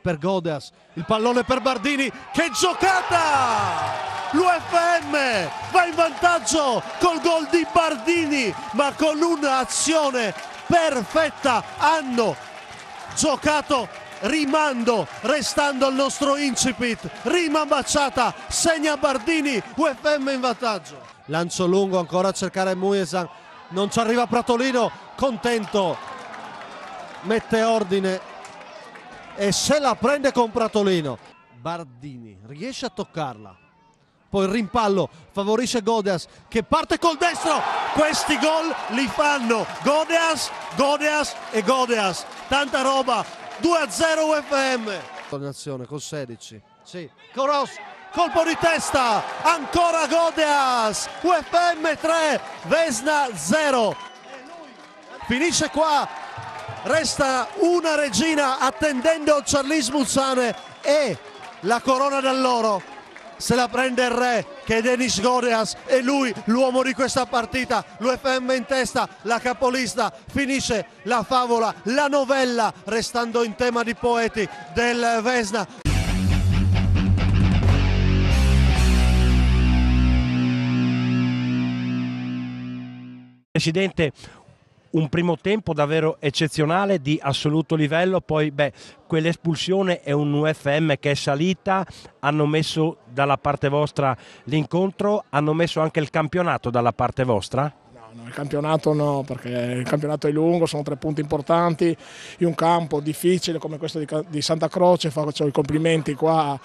per Godas, il pallone per Bardini, che giocata! L'UFM va in vantaggio col gol di Bardini, ma con un'azione perfetta hanno giocato rimando restando al nostro incipit rima baciata segna Bardini UFM in vantaggio lancio lungo ancora a cercare Muesan non ci arriva Pratolino contento mette ordine e se la prende con Pratolino Bardini riesce a toccarla poi il rimpallo favorisce Godeas che parte col destro questi gol li fanno Godeas, Godeas e Godeas tanta roba 2-0 UFM. Tornazione con 16. Sì, Coros, colpo di testa, ancora Godeas, UFM 3, Vesna 0. Finisce qua, resta una regina attendendo Charlie Muzzane e la corona dall'oro se la prende il re che è Denis Goreas e lui l'uomo di questa partita, l'UFM in testa, la capolista, finisce la favola, la novella, restando in tema di poeti del Vesna. Presidente, un primo tempo davvero eccezionale di assoluto livello, poi beh, quell'espulsione è un UFM che è salita, hanno messo dalla parte vostra l'incontro, hanno messo anche il campionato dalla parte vostra? No, il campionato no, perché il campionato è lungo, sono tre punti importanti, in un campo difficile come questo di, Santa Croce faccio i complimenti qua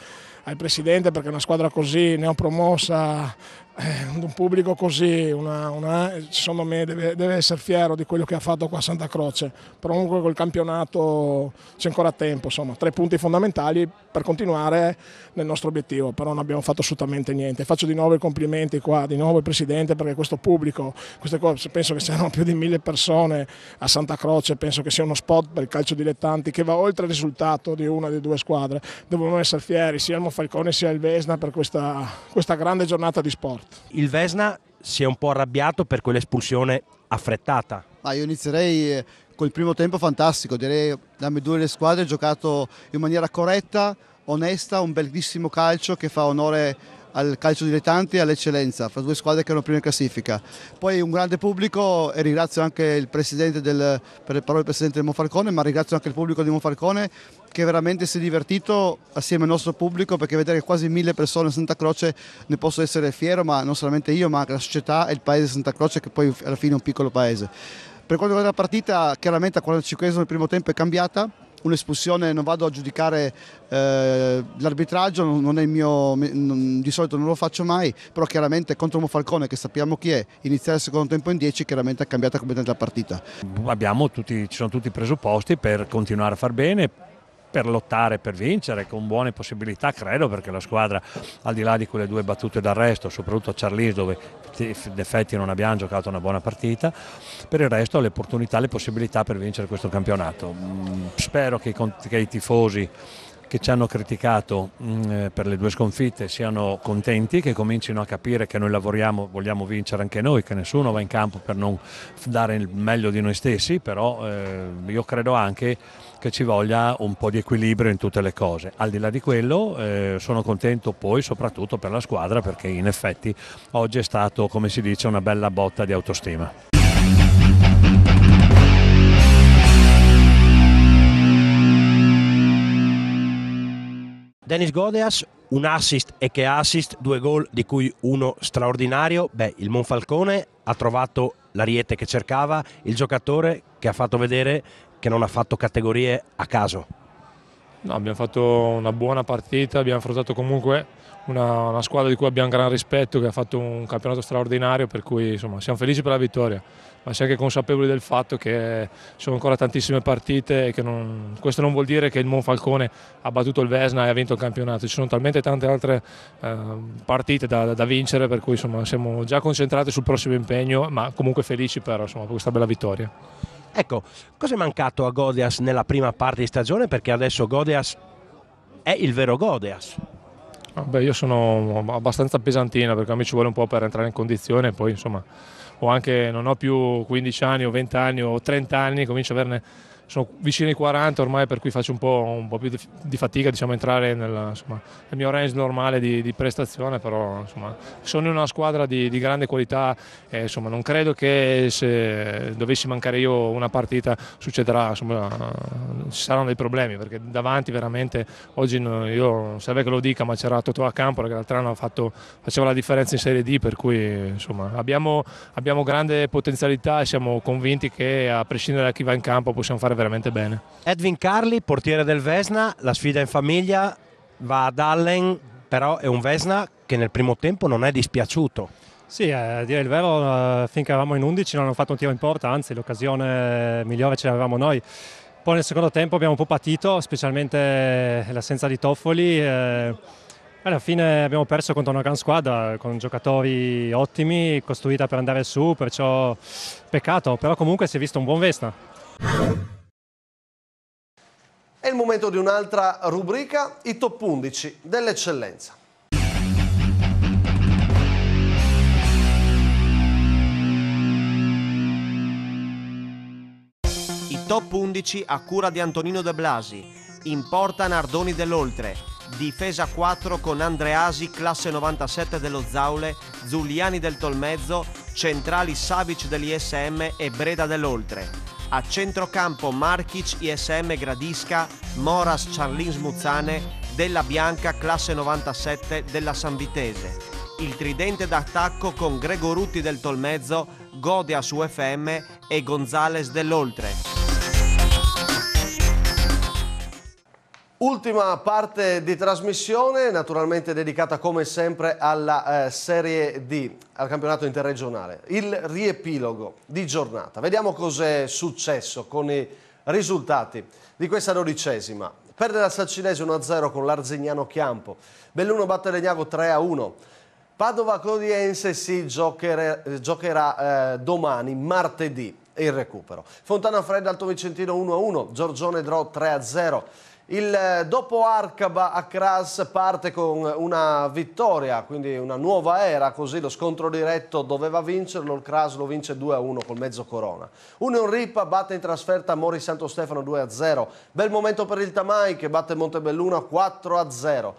al Presidente perché una squadra così neopromossa eh, un pubblico così, una, una, eh, secondo me deve, deve, essere fiero di quello che ha fatto qua a Santa Croce, però comunque col campionato c'è ancora tempo, insomma, tre punti fondamentali per continuare nel nostro obiettivo, però non abbiamo fatto assolutamente niente. Faccio di nuovo i complimenti qua, di nuovo il Presidente, perché questo pubblico, queste cose, penso che siano <laughs> più di mille persone a Santa Croce, penso che sia uno spot per il calcio dilettanti che va oltre il risultato di una delle due squadre. Devono essere fieri sia il Monfalcone sia il Vesna per questa, questa grande giornata di sport. Il Vesna si è un po' arrabbiato per quell'espulsione affrettata. Ma io inizierei eh, col primo tempo fantastico, direi da due le squadre giocato in maniera corretta, onesta, un bellissimo calcio che fa onore al calcio dilettante e all'eccellenza, fra due squadre che erano prima in classifica. Poi un grande pubblico e ringrazio anche il presidente del, per le parole del presidente di Monfalcone, ma ringrazio anche il pubblico di Monfalcone che veramente si è divertito assieme al nostro pubblico perché vedere quasi mille persone a Santa Croce ne posso essere fiero, ma non solamente io, ma anche la società e il paese di Santa Croce che poi alla fine è un piccolo paese. Per quanto riguarda la partita, chiaramente a 45 il primo tempo è cambiata, un'espulsione, non vado a giudicare eh, l'arbitraggio, non è il mio, non, di solito non lo faccio mai, però chiaramente contro Mofalcone che sappiamo chi è, iniziare il secondo tempo in 10 chiaramente ha cambiato completamente la partita. Abbiamo tutti, ci sono tutti i presupposti per continuare a far bene, per lottare, per vincere, con buone possibilità credo perché la squadra al di là di quelle due battute d'arresto, soprattutto a Charlis dove in effetti non abbiamo giocato una buona partita, per il resto le opportunità, le possibilità per vincere questo campionato. Mm, spero che i tifosi che ci hanno criticato mm, eh, per le due sconfitte siano contenti, che comincino a capire che noi lavoriamo, vogliamo vincere anche noi, che nessuno va in campo per non dare il meglio di noi stessi, però eh, io credo anche che ci voglia un po' di equilibrio in tutte le cose. Al di là di quello eh, sono contento poi soprattutto per la squadra perché in effetti oggi è stato, come si dice, una bella botta di autostima. Dennis Godeas, un assist e che assist, due gol di cui uno straordinario. Beh, il Monfalcone ha trovato l'ariete che cercava, il giocatore che ha fatto vedere che non ha fatto categorie a caso. No, abbiamo fatto una buona partita, abbiamo affrontato comunque una, una, squadra di cui abbiamo gran rispetto, che ha fatto un campionato straordinario, per cui insomma, siamo felici per la vittoria, ma siamo anche consapevoli del fatto che sono ancora tantissime partite e che non, questo non vuol dire che il Monfalcone ha battuto il Vesna e ha vinto il campionato, ci sono talmente tante altre eh, partite da, da, vincere, per cui insomma, siamo già concentrati sul prossimo impegno, ma comunque felici per, insomma, per questa bella vittoria. Ecco, cosa è mancato a Godias nella prima parte di stagione? Perché adesso Godias è il vero Godias. Ah, beh, io sono abbastanza pesantina perché a me ci vuole un po' per entrare in condizione, poi insomma ho anche, non ho più 15 anni o 20 anni o 30 anni, comincio a averne sono vicino ai 40 ormai per cui faccio un po', un po più di, di, fatica diciamo, entrare nel, insomma, nel, mio range normale di, di prestazione, però insomma, sono in una squadra di, di grande qualità e insomma, non credo che se dovessi mancare io una partita succederà, ci saranno dei problemi perché davanti veramente oggi no, io non serve che lo dica ma c'era Totò a campo che l'altro anno fatto, faceva la differenza in Serie D per cui abbiamo, abbiamo grande potenzialità e siamo convinti che a prescindere da chi va in campo possiamo fare giocare veramente bene. Edwin Carli, portiere del Vesna, la sfida in famiglia va ad Allen, però è un Vesna che nel primo tempo non è dispiaciuto. Sì, eh, a dire il vero, eh, finché eravamo in 11 non hanno fatto un tiro in porta, anzi l'occasione migliore ce l'avevamo noi. Poi nel secondo tempo abbiamo un po' patito, specialmente eh, l'assenza di Toffoli. Eh, alla fine abbiamo perso contro una gran squadra, con giocatori ottimi, costruita per andare su, perciò peccato, però comunque si è visto un buon Vesna. È il momento di un'altra rubrica, i top 11 dell'eccellenza. I top 11 a cura di Antonino De Blasi, in porta Nardoni dell'Oltre, difesa 4 con Andreasi classe 97 dello Zaule, Zuliani del Tolmezzo, centrali Savic dell'ISM e Breda dell'Oltre. A centrocampo Markic ISM Gradisca, Moras Charlin Smuzzane, Della Bianca classe 97 della Sanvitese. Il tridente d'attacco con Gregorutti del Tolmezzo, Godias UFM e Gonzales dell'Oltre. Ultima parte di trasmissione, naturalmente dedicata come sempre alla eh, Serie D, al campionato interregionale. Il riepilogo di giornata. Vediamo cos'è successo con i risultati di questa dodicesima. Perde la Salcinese 1-0 con l'Arzignano Chiampo. Belluno batte Legnago 3-1. Padova Codiense si giocherà, giocherà eh, domani, martedì, il recupero. Fontana Fredda Alto Vicentino 1-1, Giorgione Dro 3-0. Il eh, dopo Arcaba a Kras parte con una vittoria, quindi una nuova era, così lo scontro diretto doveva vincerlo, il Kras lo vince 2-1 col mezzo corona. Union Rip batte in trasferta Mori Santo Stefano 2-0, bel momento per il Tamai che batte Montebelluna 4-0,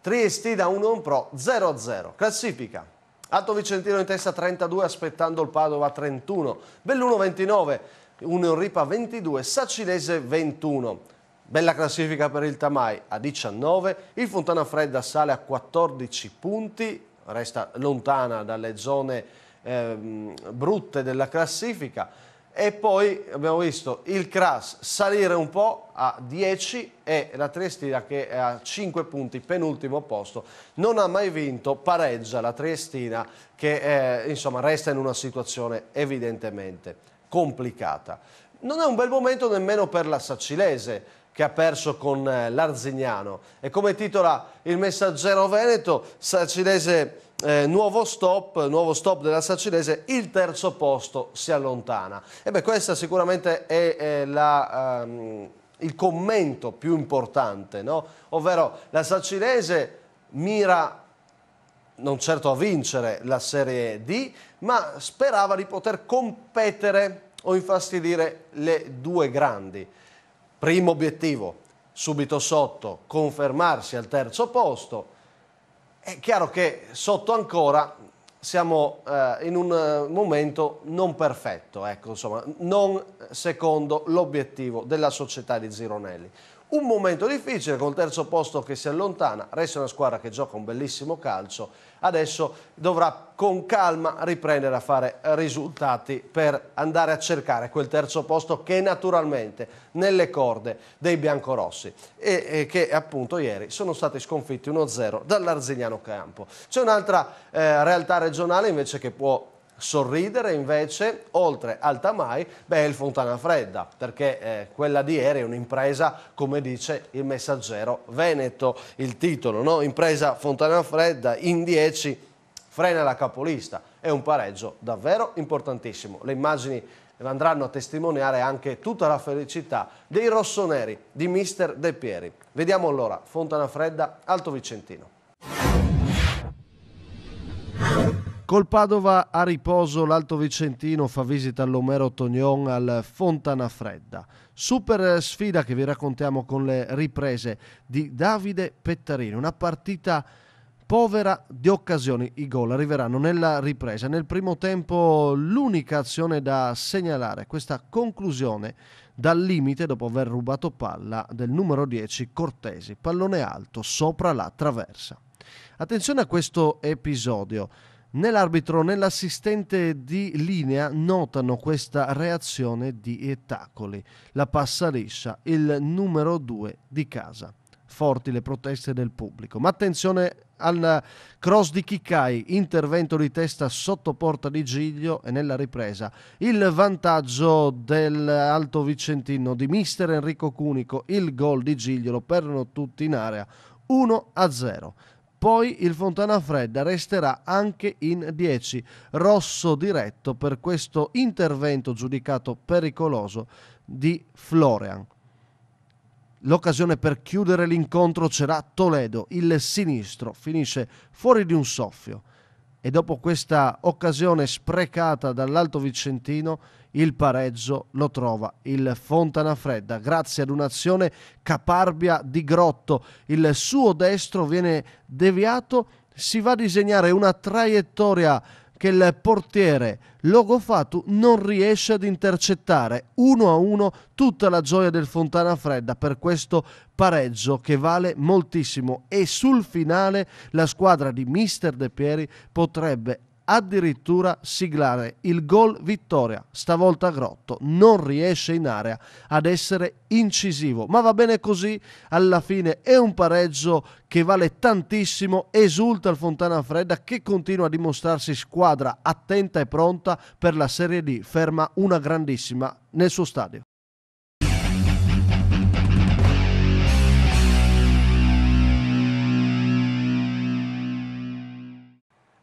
Triesti da 1 Pro 0-0, classifica. Alto Vicentino in testa 32 aspettando il Padova 31, Belluno 29, Union Ripa 22, Sacinese 21. Bella classifica per il Tamai a 19, il Fontana Fredda sale a 14 punti, resta lontana dalle zone eh, brutte della classifica e poi abbiamo visto il Kras salire un po' a 10 e la Triestina che è a 5 punti, penultimo posto, non ha mai vinto, pareggia la Triestina che eh, insomma resta in una situazione evidentemente complicata. Non è un bel momento nemmeno per la Saccilese, che ha perso con eh, l'Arzignano. E come titola il messaggero Veneto, Sacilese eh, nuovo, stop, nuovo stop della Sacilese, il terzo posto si allontana. E beh, questa sicuramente è, è la, um, il commento più importante, no? ovvero la Sacilese mira non certo a vincere la Serie D, ma sperava di poter competere o infastidire le due grandi. Primo obiettivo, subito sotto, confermarsi al terzo posto. È chiaro che sotto ancora siamo eh, in un eh, momento non perfetto, ecco, insomma, non secondo l'obiettivo della società di Zironelli. Un momento difficile col terzo posto che si allontana, resta una squadra che gioca un bellissimo calcio adesso dovrà con calma riprendere a fare risultati per andare a cercare quel terzo posto che è naturalmente nelle corde dei biancorossi e, e che appunto ieri sono stati sconfitti 1-0 dall'Arzignano Campo. C'è un'altra eh, realtà regionale invece che può Sorridere invece, oltre al Tamai, beh, è il Fontana Fredda, perché eh, quella di ieri è un'impresa, come dice il messaggero Veneto, il titolo, no? impresa Fontana Fredda in 10 frena la capolista, è un pareggio davvero importantissimo. Le immagini andranno a testimoniare anche tutta la felicità dei rossoneri di mister De Pieri. Vediamo allora Fontana Fredda, Alto Vicentino. Col Padova a riposo l'Alto Vicentino fa visita all'Omero Tognon al Fontana Fredda. Super sfida che vi raccontiamo con le riprese di Davide Pettarini. Una partita povera di occasioni. I gol arriveranno nella ripresa. Nel primo tempo l'unica azione da segnalare, questa conclusione dal limite dopo aver rubato palla del numero 10 Cortesi, pallone alto sopra la traversa. Attenzione a questo episodio Né l'arbitro né l'assistente di linea notano questa reazione di Tacoli. La passa liscia, il numero 2 di casa. Forti le proteste del pubblico. Ma attenzione al cross di Kikai, intervento di testa sotto porta di Giglio e nella ripresa il vantaggio dell'Alto Vicentino di mister Enrico Cunico, il gol di Giglio lo perdono tutti in area 1 0. Poi il Fontana Fredda resterà anche in 10. Rosso diretto per questo intervento giudicato pericoloso di Florean. L'occasione per chiudere l'incontro c'era Toledo, il sinistro finisce fuori di un soffio e dopo questa occasione sprecata dall'Alto Vicentino il pareggio lo trova il Fontana Fredda grazie ad un'azione caparbia di Grotto. Il suo destro viene deviato, si va a disegnare una traiettoria che il portiere Logofatu non riesce ad intercettare uno a uno tutta la gioia del Fontana Fredda per questo pareggio che vale moltissimo e sul finale la squadra di Mister De Pieri potrebbe addirittura siglare il gol vittoria. Stavolta Grotto non riesce in area ad essere incisivo, ma va bene così, alla fine è un pareggio che vale tantissimo, esulta il Fontana Fredda che continua a dimostrarsi squadra attenta e pronta per la Serie D, ferma una grandissima nel suo stadio.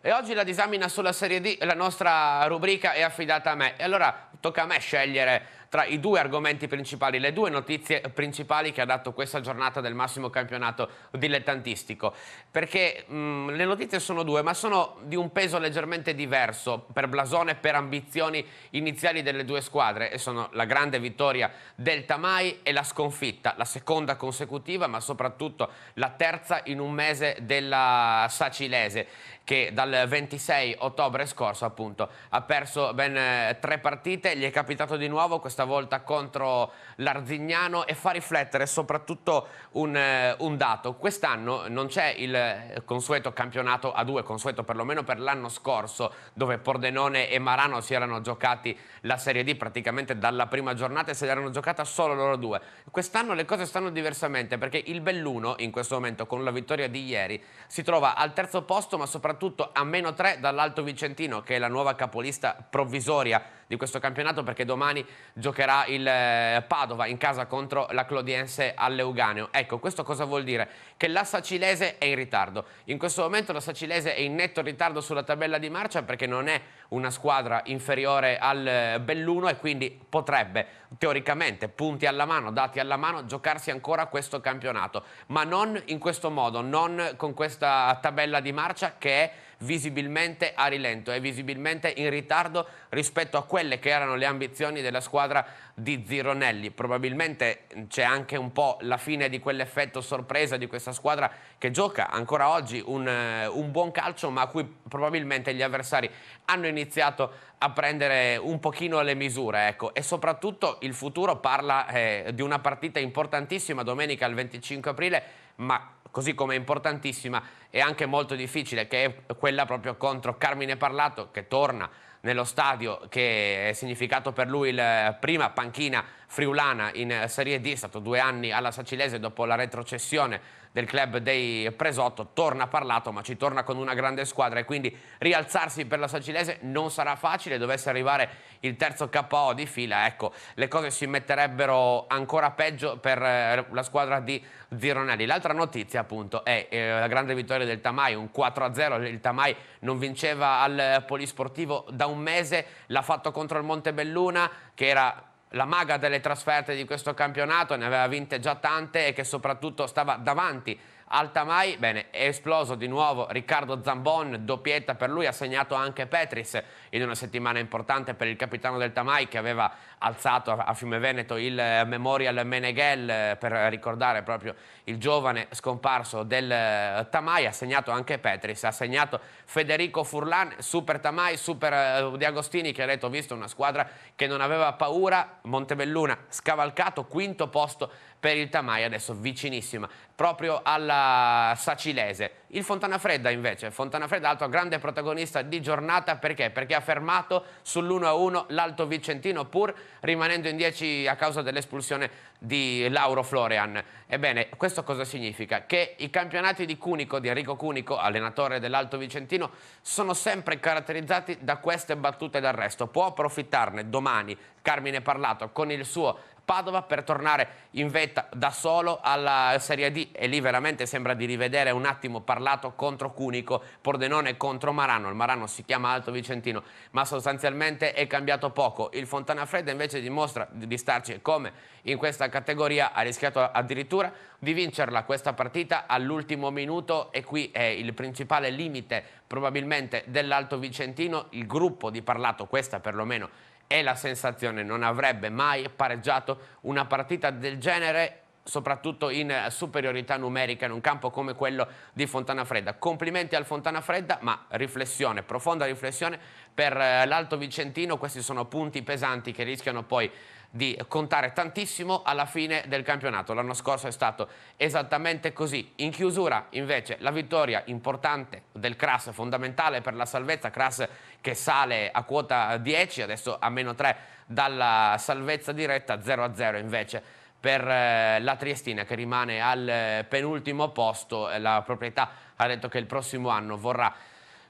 E oggi la disamina sulla Serie D, la nostra rubrica è affidata a me. E allora tocca a me scegliere tra i due argomenti principali, le due notizie principali che ha dato questa giornata del massimo campionato dilettantistico. Perché mh, le notizie sono due, ma sono di un peso leggermente diverso per blasone e per ambizioni iniziali delle due squadre e sono la grande vittoria del Tamai e la sconfitta, la seconda consecutiva, ma soprattutto la terza in un mese della Sacilese che dal 26 ottobre scorso appunto ha perso ben eh, tre partite, gli è capitato di nuovo questa questa volta contro l'Arzignano e fa riflettere soprattutto un, eh, un dato. Quest'anno non c'è il consueto campionato a due, consueto perlomeno per l'anno scorso, dove Pordenone e Marano si erano giocati la Serie D praticamente dalla prima giornata e se l'erano giocata solo loro due. Quest'anno le cose stanno diversamente perché il Belluno in questo momento con la vittoria di ieri si trova al terzo posto ma soprattutto a meno tre dall'Alto Vicentino che è la nuova capolista provvisoria di questo campionato perché domani giocherà il eh, Padova in casa contro la Clodiense all'Euganeo. Ecco, questo cosa vuol dire? Che l'Assa Cilese è in ritardo. In questo momento l'Assa Cilese è in netto ritardo sulla tabella di marcia perché non è una squadra inferiore al eh, Belluno e quindi potrebbe teoricamente, punti alla mano, dati alla mano, giocarsi ancora questo campionato, ma non in questo modo, non con questa tabella di marcia che è visibilmente a rilento, e visibilmente in ritardo rispetto a quelle che erano le ambizioni della squadra di Zironelli. Probabilmente c'è anche un po' la fine di quell'effetto sorpresa di questa squadra che gioca ancora oggi un, eh, un buon calcio ma a cui probabilmente gli avversari hanno iniziato a prendere un pochino le misure ecco. e soprattutto il futuro parla eh, di una partita importantissima domenica il 25 aprile ma così come è importantissima e anche molto difficile, che è quella proprio contro Carmine Parlato, che torna nello stadio che è significato per lui la eh, prima panchina friulana in eh, Serie D, è stato due anni alla Sacilese dopo la retrocessione del club dei Presotto, torna parlato ma ci torna con una grande squadra e quindi rialzarsi per la Sacilese non sarà facile, dovesse arrivare il terzo KO di fila, ecco, le cose si metterebbero ancora peggio per eh, la squadra di Zironelli. L'altra notizia appunto è eh, la grande vittoria del Tamai, un 4-0, il Tamai non vinceva al Polisportivo da un mese, l'ha fatto contro il Montebelluna che era la maga delle trasferte di questo campionato, ne aveva vinte già tante e che soprattutto stava davanti al Tamai. bene, è esploso di nuovo Riccardo Zambon, doppietta per lui, ha segnato anche Petris in una settimana importante per il capitano del Tamai che aveva alzato a, a Fiume Veneto il eh, Memorial Meneghel eh, per ricordare proprio il giovane scomparso del eh, Tamai, ha segnato anche Petris, ha segnato Federico Furlan, super Tamai, super Di Agostini che ha detto visto una squadra che non aveva paura, Montebelluna scavalcato, quinto posto per il Tamai, adesso vicinissima proprio alla Sacilese il Fontana Fredda invece, Fontana Fredda altro grande protagonista di giornata perché? Perché ha fermato sull'1-1 l'Alto Vicentino pur rimanendo in 10 a causa dell'espulsione di Lauro Florean. Ebbene, questo cosa significa? Che i campionati di Cunico, di Enrico Cunico, allenatore dell'Alto Vicentino, sono sempre caratterizzati da queste battute d'arresto. Può approfittarne domani Carmine Parlato con il suo Padova per tornare in vetta da solo alla Serie D e lì veramente sembra di rivedere un attimo parlato contro Cunico, Pordenone contro Marano, il Marano si chiama Alto Vicentino, ma sostanzialmente è cambiato poco. Il Fontana Fredda invece dimostra di starci come in questa categoria, ha rischiato addirittura di vincerla questa partita all'ultimo minuto e qui è il principale limite probabilmente dell'Alto Vicentino, il gruppo di parlato, questa perlomeno è la sensazione, non avrebbe mai pareggiato una partita del genere soprattutto in eh, superiorità numerica in un campo come quello di Fontana Fredda. Complimenti al Fontana Fredda, ma riflessione, profonda riflessione per eh, l'Alto Vicentino, questi sono punti pesanti che rischiano poi di contare tantissimo alla fine del campionato. L'anno scorso è stato esattamente così. In chiusura invece la vittoria importante del Crass, fondamentale per la salvezza, Crass che sale a quota 10, adesso a meno 3 dalla salvezza diretta, 0-0 invece per eh, la Triestina che rimane al eh, penultimo posto. Eh, la proprietà ha detto che il prossimo anno vorrà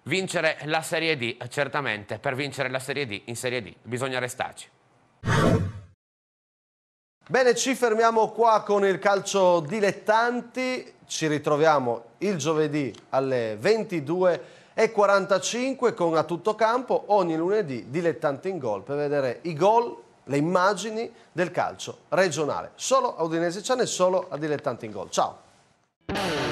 vincere la Serie D, certamente per vincere la Serie D in Serie D bisogna restarci. Bene, ci fermiamo qua con il calcio dilettanti, ci ritroviamo il giovedì alle 22.45 con A Tutto Campo, ogni lunedì dilettanti in gol per vedere i gol, le immagini del calcio regionale. Solo a Udinese Ciane, solo a dilettanti in gol. Ciao!